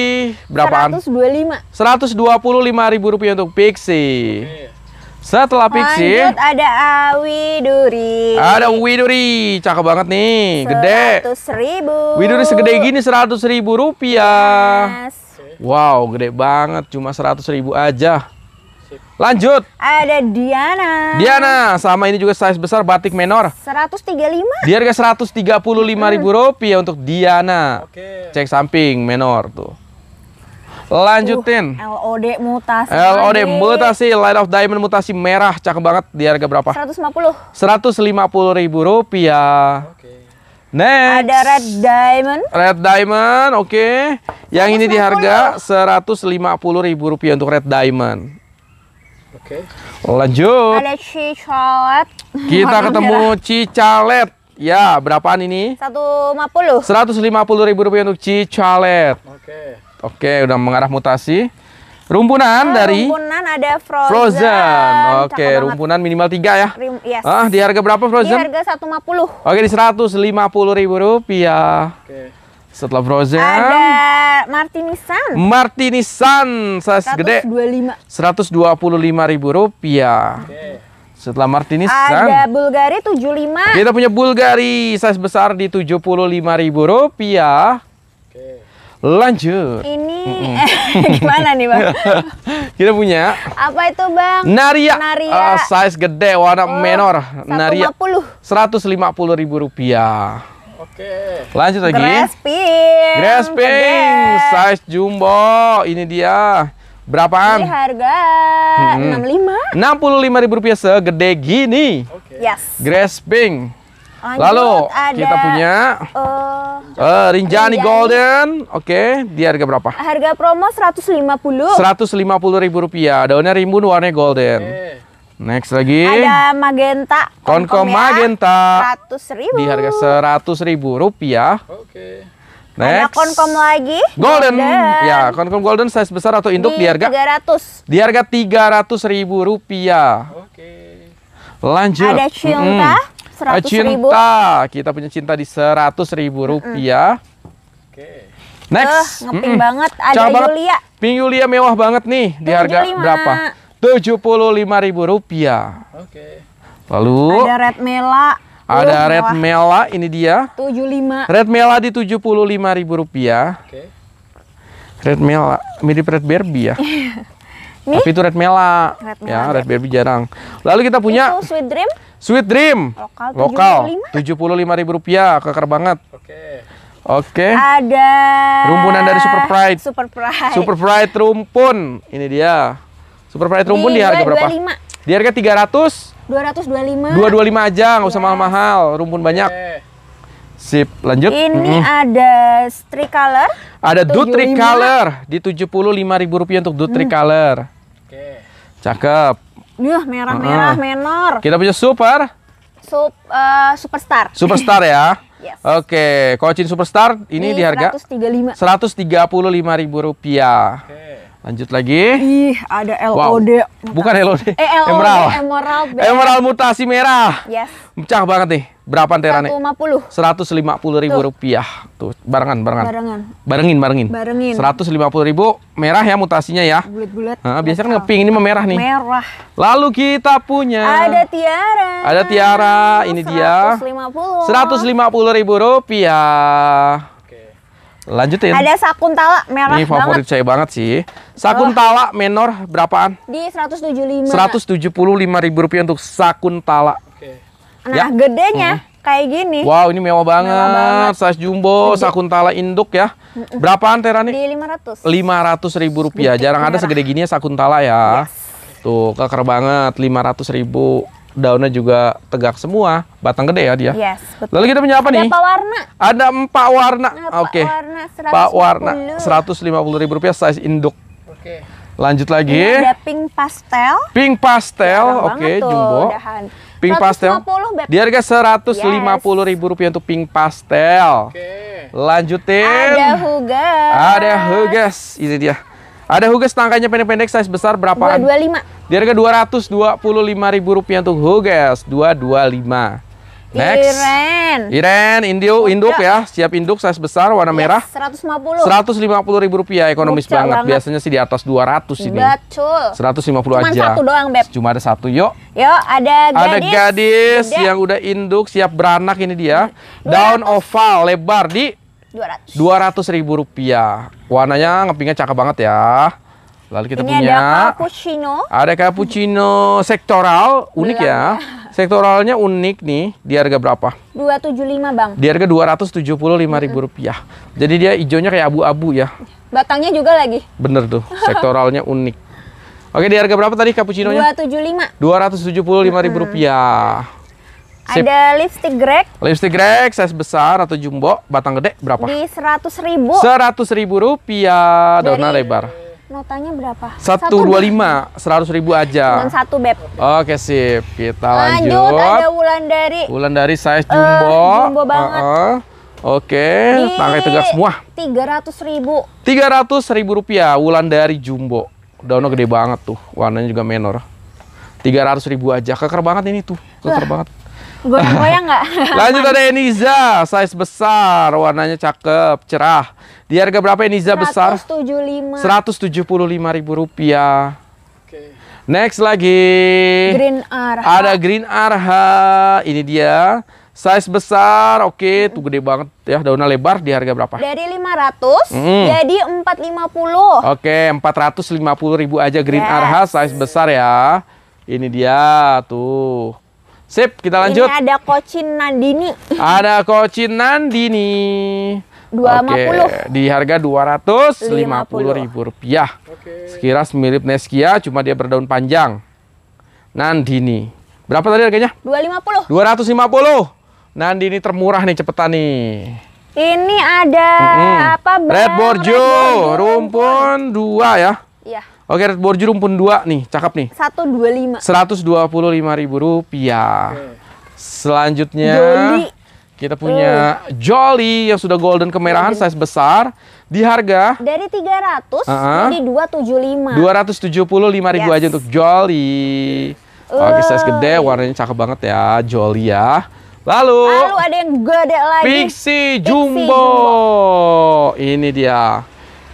berapaan 125 125 ribu rupiah untuk pixi okay. Setelah Pixie Lanjut ada Widuri Ada Widuri Cakep banget nih Gede 100 ribu Widuri segede gini 100 ribu rupiah yes. Wow gede banget Cuma 100 ribu aja Lanjut Ada Diana Diana Sama ini juga size besar batik menor 135 Di harga 135 ribu rupiah untuk Diana Oke. Cek samping menor tuh Lanjutin. Uh, LOD mutasi. LOD lagi. mutasi Light of Diamond mutasi merah cakep banget di harga berapa? 150. 150.000 ribu rupiah. Oke. Okay. Next. Ada Red Diamond. Red Diamond, oke. Okay. Yang 150. ini di harga 150.000 ribu rupiah untuk Red Diamond. Oke. Okay. Lanjut. Ada cicalet. Kita ketemu cicalet. Ya, berapaan ini? 150. 150.000 ribu rupiah untuk cicalet. Oke. Okay. Oke, okay, udah mengarah mutasi. Rumpunan nah, dari Rumpunan ada Frozen. Frozen. Oke, okay, rumpunan banget. minimal 3 ya. yes. Ah, di harga berapa Frozen? Di harga 150. Oke, okay, di 150 ribu rupiah. Oke. Setelah Frozen ada Martinisan. Martinisan size gede. 125 125.000 rupiah. Oke. Setelah Martinis ada Bulgari 75. Kita punya Bulgari size besar di 75 ribu rupiah. Lanjut. Ini mm -mm. gimana nih bang? Kita punya. Apa itu bang? Naria. Naria. Uh, size gede, warna oh, menor. 150. Naria. Seratus lima puluh ribu rupiah. Oke. Lanjut lagi. Grasping. Grasping. Size jumbo. Ini dia. Berapaan? Ini harga enam lima. Enam puluh lima ribu rupiah segede gini. Okay. Yes. Grasping. Lalu ada, kita punya uh, uh, Rinjani, Rinjani Golden. Oke, okay, di harga berapa? Harga promo 150. 150 ribu rupiah. Daunnya rimbun warnanya golden. Okay. Next lagi. Ada magenta. Konkom ya. magenta. 100 ribu. Di harga 100 ribu rupiah. Oke. Okay. Next. Ada konkom lagi. Golden. golden. Ya, konkom golden size besar atau induk di, di harga 300. Di harga 300 ribu rupiah. Oke. Okay. Lanjut. Ada cinta. Mm -hmm. 100 ah, cinta. Ribu. Kita punya cinta di seratus ribu rupiah. Mm -mm. Next. Uh, ngeping mm hmm banget. Ada Cara Yulia. Ping Yulia mewah banget nih. 75. Di harga berapa? Tujuh puluh lima ribu rupiah. Oke. Okay. Lalu. Ada Red Mela. Ada uh, Red mewah. Mela. Ini dia. 75. Red Mela di tujuh puluh lima ribu rupiah. Oke. Okay. Red Mela. Mirip Red Barbie ya. Mie? Tapi itu red mela. Red Ya, red baby jarang. Lalu kita punya Sweet Dream. Sweet Dream. Lokal. Tujuh puluh lima ribu rupiah, keker banget. Oke. Okay. Oke. Okay. Ada. Rumpunan dari Super Pride. Super Pride. Super Pride rumpun. Ini dia. Super Pride rumpun di, di harga tiga ratus? 225. berapa? Di harga dua 225. 225 aja, nggak usah iya. mahal-mahal. Rumpun okay. banyak. Sip, lanjut. Ini mm -hmm. ada Tricolor. Ada Dutri Color di 75.000 rupiah untuk Dutri hmm. Color. Oke. Cakep. Yuh, merah-merah, uh -uh. menor. Kita punya super. Sup, uh, superstar. Superstar ya. yes. Oke, okay. kocin superstar ini, ini di harga 135. 135 ribu rupiah. Oke. Lanjut lagi. Ih, ada LOD. Wow. Bukan LOD. Eh, LOD Emerald. Emerald, Emerald mutasi merah. Yes. Mecah banget nih. Berapa seratus 150. 150 ribu rupiah. Tuh, barengan, barengan. Barengan. Barengin, barengin. Barengin. 150 ribu. Merah ya mutasinya ya. Bulat-bulat. Nah, biasanya kan ngeping, ini memerah nih. Merah. Lalu kita punya. Ada tiara. Ada tiara. Ini 150. dia. 150. 150 ribu rupiah. Lanjutin. Ada Sakuntala merah Ini favorit banget. saya banget sih. Sakuntala oh. menor berapaan? Di 175. 175 ribu rupiah untuk Sakuntala. Oke. Okay. Nah, ya. gedenya -hmm. kayak gini. Wow, ini mewah banget. Mewah banget. Size jumbo, Gede. Sakuntala induk ya. Berapaan Terani? Di 500. 500 ribu rupiah. Jarang merah. ada segede gini ya Sakuntala ya. Yes. Tuh, keker banget 500 ribu daunnya juga tegak semua, batang gede ya dia. Yes, betul. Lalu kita punya apa nih? Ada warna? Ada empat warna. Oke. Empat warna. Seratus lima puluh ribu rupiah size induk. Oke. Okay. Lanjut lagi. Ini ada pink pastel. Pink pastel, oke, okay, jumbo. Dahan. Pink 150, pastel. Dia harga seratus lima puluh ribu rupiah untuk pink pastel. Oke. Okay. Lanjutin. Ada hugas. Ada hugas, ini dia. Ada hugas tangkainya pendek-pendek size besar berapa? lima. Di harga Rp225.000 untuk dua lima. Next. Iren. Iren, Indio, induk ya. Siap induk size besar warna yes, iya, merah. lima puluh ribu rupiah ekonomis banget. banget. Biasanya sih di atas dua ratus ini. Betul. lima puluh aja. Cuma satu doang, Beb. Cuma ada satu, yuk. Yuk, ada gadis. Ada gadis yang udah induk siap beranak ini dia. Daun oval lebar di dua ratus ribu rupiah. Warnanya ngepingnya cakep banget ya. Lalu kita Ini punya ada cappuccino. Ada cappuccino sektoral, unik Belang, ya. ya. Sektoralnya unik nih, di harga berapa? 275, Bang. Di harga 275.000 ribu rupiah. Jadi dia hijaunya kayak abu-abu ya. Batangnya juga lagi. Bener tuh, sektoralnya unik. Oke, di harga berapa tadi cappuccinonya? 275. 275 ribu rupiah. Sip. Ada lipstick Greg. Lipstick Greg size besar atau jumbo, batang gede berapa? Di 100 ribu. 100 ribu rupiah, dona lebar. Notanya berapa? 125, 100 ribu aja. Cuman satu beb. Oke, sip. Kita lanjut. Lanjut ada Wulan dari size eh, jumbo. Uh, jumbo eh, banget. Uh -uh. Oke, okay, tangkai tegak semua. ratus ribu. tiga ratus ribu rupiah wulan dari jumbo. Daunnya gede banget tuh. Warnanya juga menor. tiga ratus ribu aja. Keker banget ini tuh. Keker Wah. banget. Goyang-goyang nggak? Lanjut ada Eniza, size besar, warnanya cakep, cerah. Di harga berapa Eniza 175. besar? 175. 175.000 ribu rupiah. Next lagi. Green Arha. Ada Green Arha. Ini dia. Size besar, oke, okay, tuh gede banget ya daunnya lebar di harga berapa? Dari 500 hmm. jadi 450. Oke, okay, 450.000 aja Green yes. Arha size besar ya. Ini dia tuh. Sip, kita lanjut. Ini ada Kocin Nandini. Ada Kocin Nandini. 250. Oke, di harga Rp250.000. Oke. Sekilas mirip Neskia, cuma dia berdaun panjang. Nandini. Berapa tadi harganya? 250. 250. Nandini termurah nih cepetan nih. Ini ada mm -hmm. apa? Bang? Red Borjo, rumpun dua ya. Iya. Oke, Red Borju pun dua nih, cakep nih. 125. 125 ribu rupiah. Oke. Selanjutnya Jolly. kita punya uh. Jolly yang sudah golden kemerahan golden. size besar di harga dari 300 uh -huh. jadi 275. 275 ribu yes. aja untuk Jolly. Uh. Oke, size gede, warnanya cakep banget ya, Jolly ya. Lalu, Lalu ada yang gede lagi. Pixie Jumbo. Jumbo. Ini dia.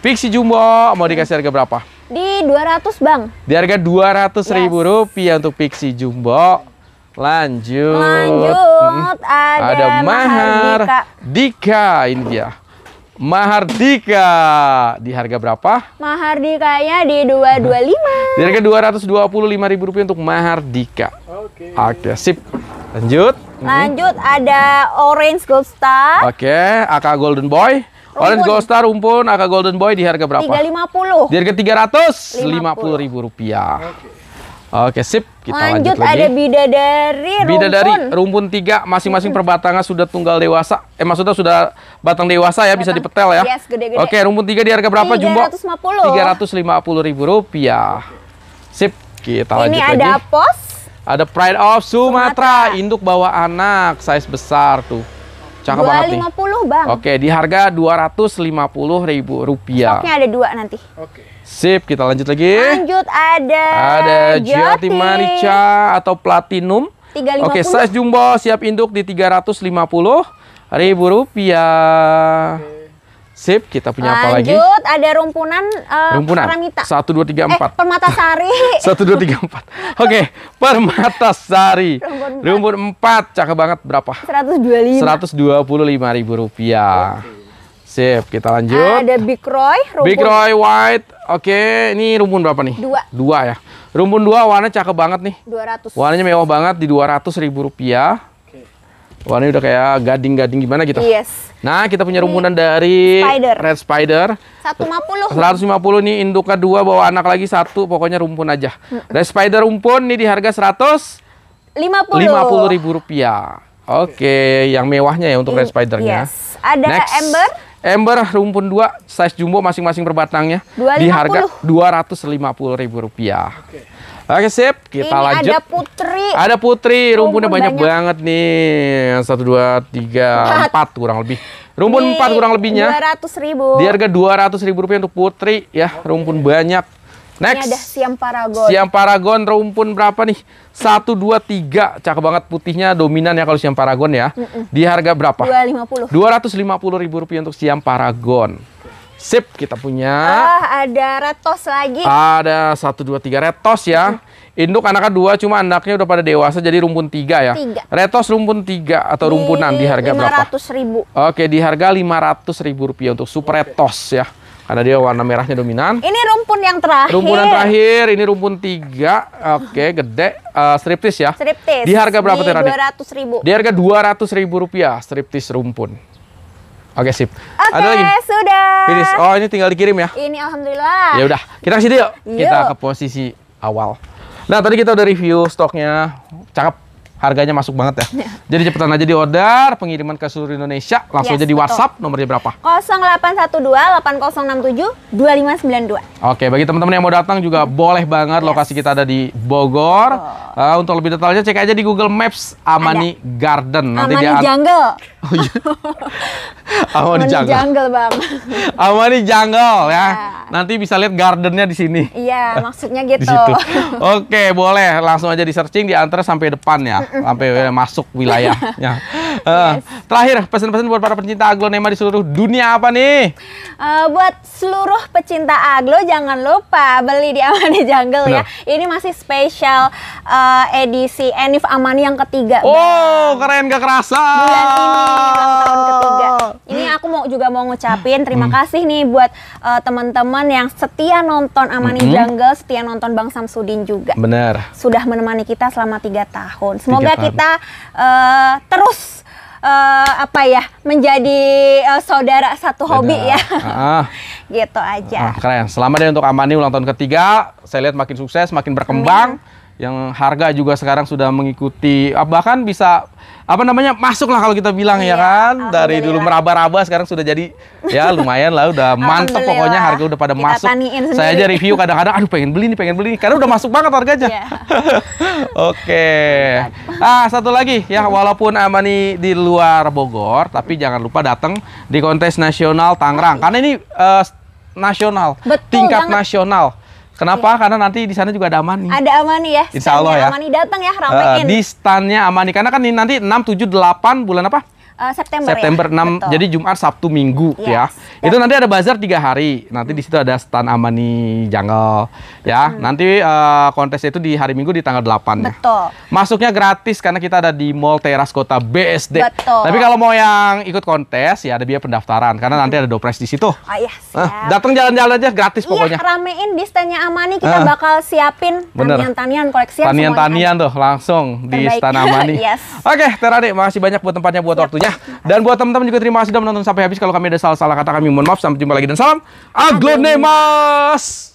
Pixie Jumbo mau dikasih harga berapa? 200 bang Di harga 200 yes. ribu rupiah untuk Pixie Jumbo Lanjut Lanjut Ada, ada Mahar Dika. Dika Ini dia Mahardika di harga berapa? Mahardikanya di 225. Di harga ribu rupiah untuk Mahardika. Oke. Okay. Oke, okay, sip. Lanjut. Lanjut hmm. ada Orange Gold Star. Oke, okay, AK Golden Boy. Orange Gold Star Rumpun Aka Golden Boy di harga berapa? 350. Di harga 350 ribu rupiah. Okay. Oke, sip. Kita lanjut, lanjut lagi. ada bidadari rumpun. Bidadari rumpun tiga, masing-masing hmm. perbatangnya sudah tunggal dewasa. Eh maksudnya sudah batang dewasa ya, batang. bisa dipetel ya. Yes, gede -gede. Oke, rumpun tiga di harga berapa 350. jumbo? 350. ribu rupiah. Sip, kita lanjut Ini lagi. Ini ada pos. Ada Pride of Sumatera. Sumatera, induk bawa anak, size besar tuh. Cakep 250 banget nih. bang. Oke, di harga dua ratus lima puluh ribu rupiah. Stoknya ada dua nanti. Oke. Sip, kita lanjut lagi. Lanjut ada. Ada Jati Marica atau Platinum. 350. Oke, size jumbo siap induk di tiga ratus lima puluh ribu rupiah. Oke. Sip, kita punya Lanjut, apa lagi? Lanjut, ada rumpunan uh, rumpunan. Paramita. 1 2 3 4. Eh, permata sari. Satu dua tiga empat. Oke, permata sari. Rumpun empat, Cakep banget berapa? 125. 125 ribu rupiah. Sip, kita lanjut. Ada Big Roy, rumpun. Big Roy White. Oke, ini rumpun berapa nih? Dua. Dua ya. Rumpun dua warna cakep banget nih. 200. Warnanya mewah banget di 200 ribu rupiah. Warnanya udah kayak gading-gading gimana gitu. Yes. Nah, kita punya rumunan Ini dari spider. Red Spider. 150. 150 nih induknya dua bawa anak lagi satu, pokoknya rumpun aja. Red Spider rumpun nih di harga 100 50 ribu rupiah. Oke, yang mewahnya ya untuk Red Spider-nya. Yes. Ada Next. Ember. Ember rumpun dua, size jumbo masing-masing per batangnya di harga 250 ribu rupiah. Okay. Oke sip, kita Ini lanjut. Ada putri. Ada putri, rumpunnya Rumpun banyak, banyak banget nih. Satu dua tiga empat kurang lebih. Rumpun empat kurang lebihnya. Dua ratus ribu. Di harga dua ratus ribu rupiah untuk putri ya, rumpun banyak. Next. Ini ada siam paragon. Siam paragon rumpun berapa nih? Satu dua tiga, cakep banget putihnya dominan ya kalau siam paragon ya. Mm -mm. Di harga berapa? Dua lima puluh. Dua ratus lima puluh ribu rupiah untuk siam paragon. Sip, kita punya. Oh, ada retos lagi. Ada satu dua tiga retos ya. Induk anaknya dua, cuma anaknya udah pada dewasa jadi rumpun tiga ya. Tiga. Retos rumpun tiga atau di rumpunan di harga 500 berapa? ratus ribu. Oke, di harga lima ratus ribu rupiah untuk super retos ya. Karena dia warna merahnya dominan. Ini rumpun yang terakhir. Rumpunan terakhir, ini rumpun tiga. Oke, gede. Uh, striptis ya. Striptis. Di harga berapa Di 200 ribu. Di harga dua ratus ribu rupiah striptis rumpun. Oke sip. Oke, Ada lagi? sudah. Finish. Oh, ini tinggal dikirim ya? Ini alhamdulillah. Ya udah, kita ke situ yuk. yuk. Kita ke posisi awal. Nah, tadi kita udah review stoknya. Cakep. Harganya masuk banget ya. jadi cepetan aja di order, pengiriman ke seluruh Indonesia, langsung yes, aja di betul. WhatsApp nomornya berapa? 0812 8067 2592. Oke, bagi teman-teman yang mau datang juga hmm. boleh banget. Yes. Lokasi kita ada di Bogor. Oh. Uh, untuk lebih detailnya cek aja di Google Maps Amani ada. Garden. Nanti Amani dia Jungle Oh iya. Amani jungle. jungle bang. Amani jungle ya. Yeah. Nanti bisa lihat gardennya di sini. Iya, maksudnya gitu. Oke, boleh langsung aja di searching di antara sampai depan ya, sampai eh, masuk wilayahnya. Uh, eh, yes. Terakhir pesan-pesan buat para pecinta aglonema di seluruh dunia apa nih? Uh, buat seluruh pecinta aglo jangan lupa beli di Amani Jungle ya. Benar. ya. Ini masih spesial uh, edisi Enif Amani yang ketiga. Oh bang. keren gak kerasa. Bulan ini ulang tahun ketiga. Ini aku mau juga mau ngucapin terima hmm. kasih nih buat uh, teman-teman yang setia nonton Amani hmm. Jungle, setia nonton Bang Samsudin juga. Benar. Sudah menemani kita selama tiga tahun. Semoga tiga kita uh, terus uh, apa ya menjadi uh, saudara satu Beda. hobi ya ah. gitu aja uh, keren selamat ya untuk Amani ulang tahun ketiga saya lihat makin sukses makin berkembang Amin. yang harga juga sekarang sudah mengikuti ah, bahkan bisa apa namanya masuk lah kalau kita bilang ya iya, ya kan dari dulu meraba-raba sekarang sudah jadi ya lumayan lah udah mantep pokoknya harga udah pada kita masuk saya aja review kadang-kadang aduh pengen beli nih pengen beli nih karena udah masuk banget harganya yeah. oke okay. ah satu lagi ya walaupun Amani di luar Bogor tapi jangan lupa datang di kontes nasional Tangerang oh. karena ini uh, nasional Betul tingkat banget. nasional Kenapa? Ya. Karena nanti di sana juga ada Amani. Ada Amani ya. Insya Allah ya. Amani datang ya eh, ramein. Uh, di standnya Amani karena kan ini nanti 6, 7, 8 bulan apa? September. Eh, September ya? 6. Betul. Jadi Jumat, Sabtu, Minggu yes. ya. Yes. Itu nanti ada bazar tiga hari. Nanti hmm. di situ ada stand Amani Jungle ya. Hmm. Nanti uh, eh, kontesnya itu di hari Minggu di tanggal 8 ya. Betul. Masuknya gratis karena kita ada di Mall Teras Kota BSD. Betul. Tapi kalau mau yang ikut kontes ya ada biaya pendaftaran karena nanti ada dopres di situ. Oh iya. Yes, eh, datang jalan-jalan aja gratis iya, pokoknya. Iya, ramein di standnya Amani kita uh. bakal siapin tanian-tanian koleksi tanian-tanian tuh langsung Terbaik. di stand Amani. yes. Oke, Terade, masih banyak buat tempatnya buat yep. waktunya. Nah, dan buat teman-teman juga terima kasih sudah menonton sampai habis. Kalau kami ada salah-salah kata kami mohon maaf. Sampai jumpa lagi dan salam Aglonemas.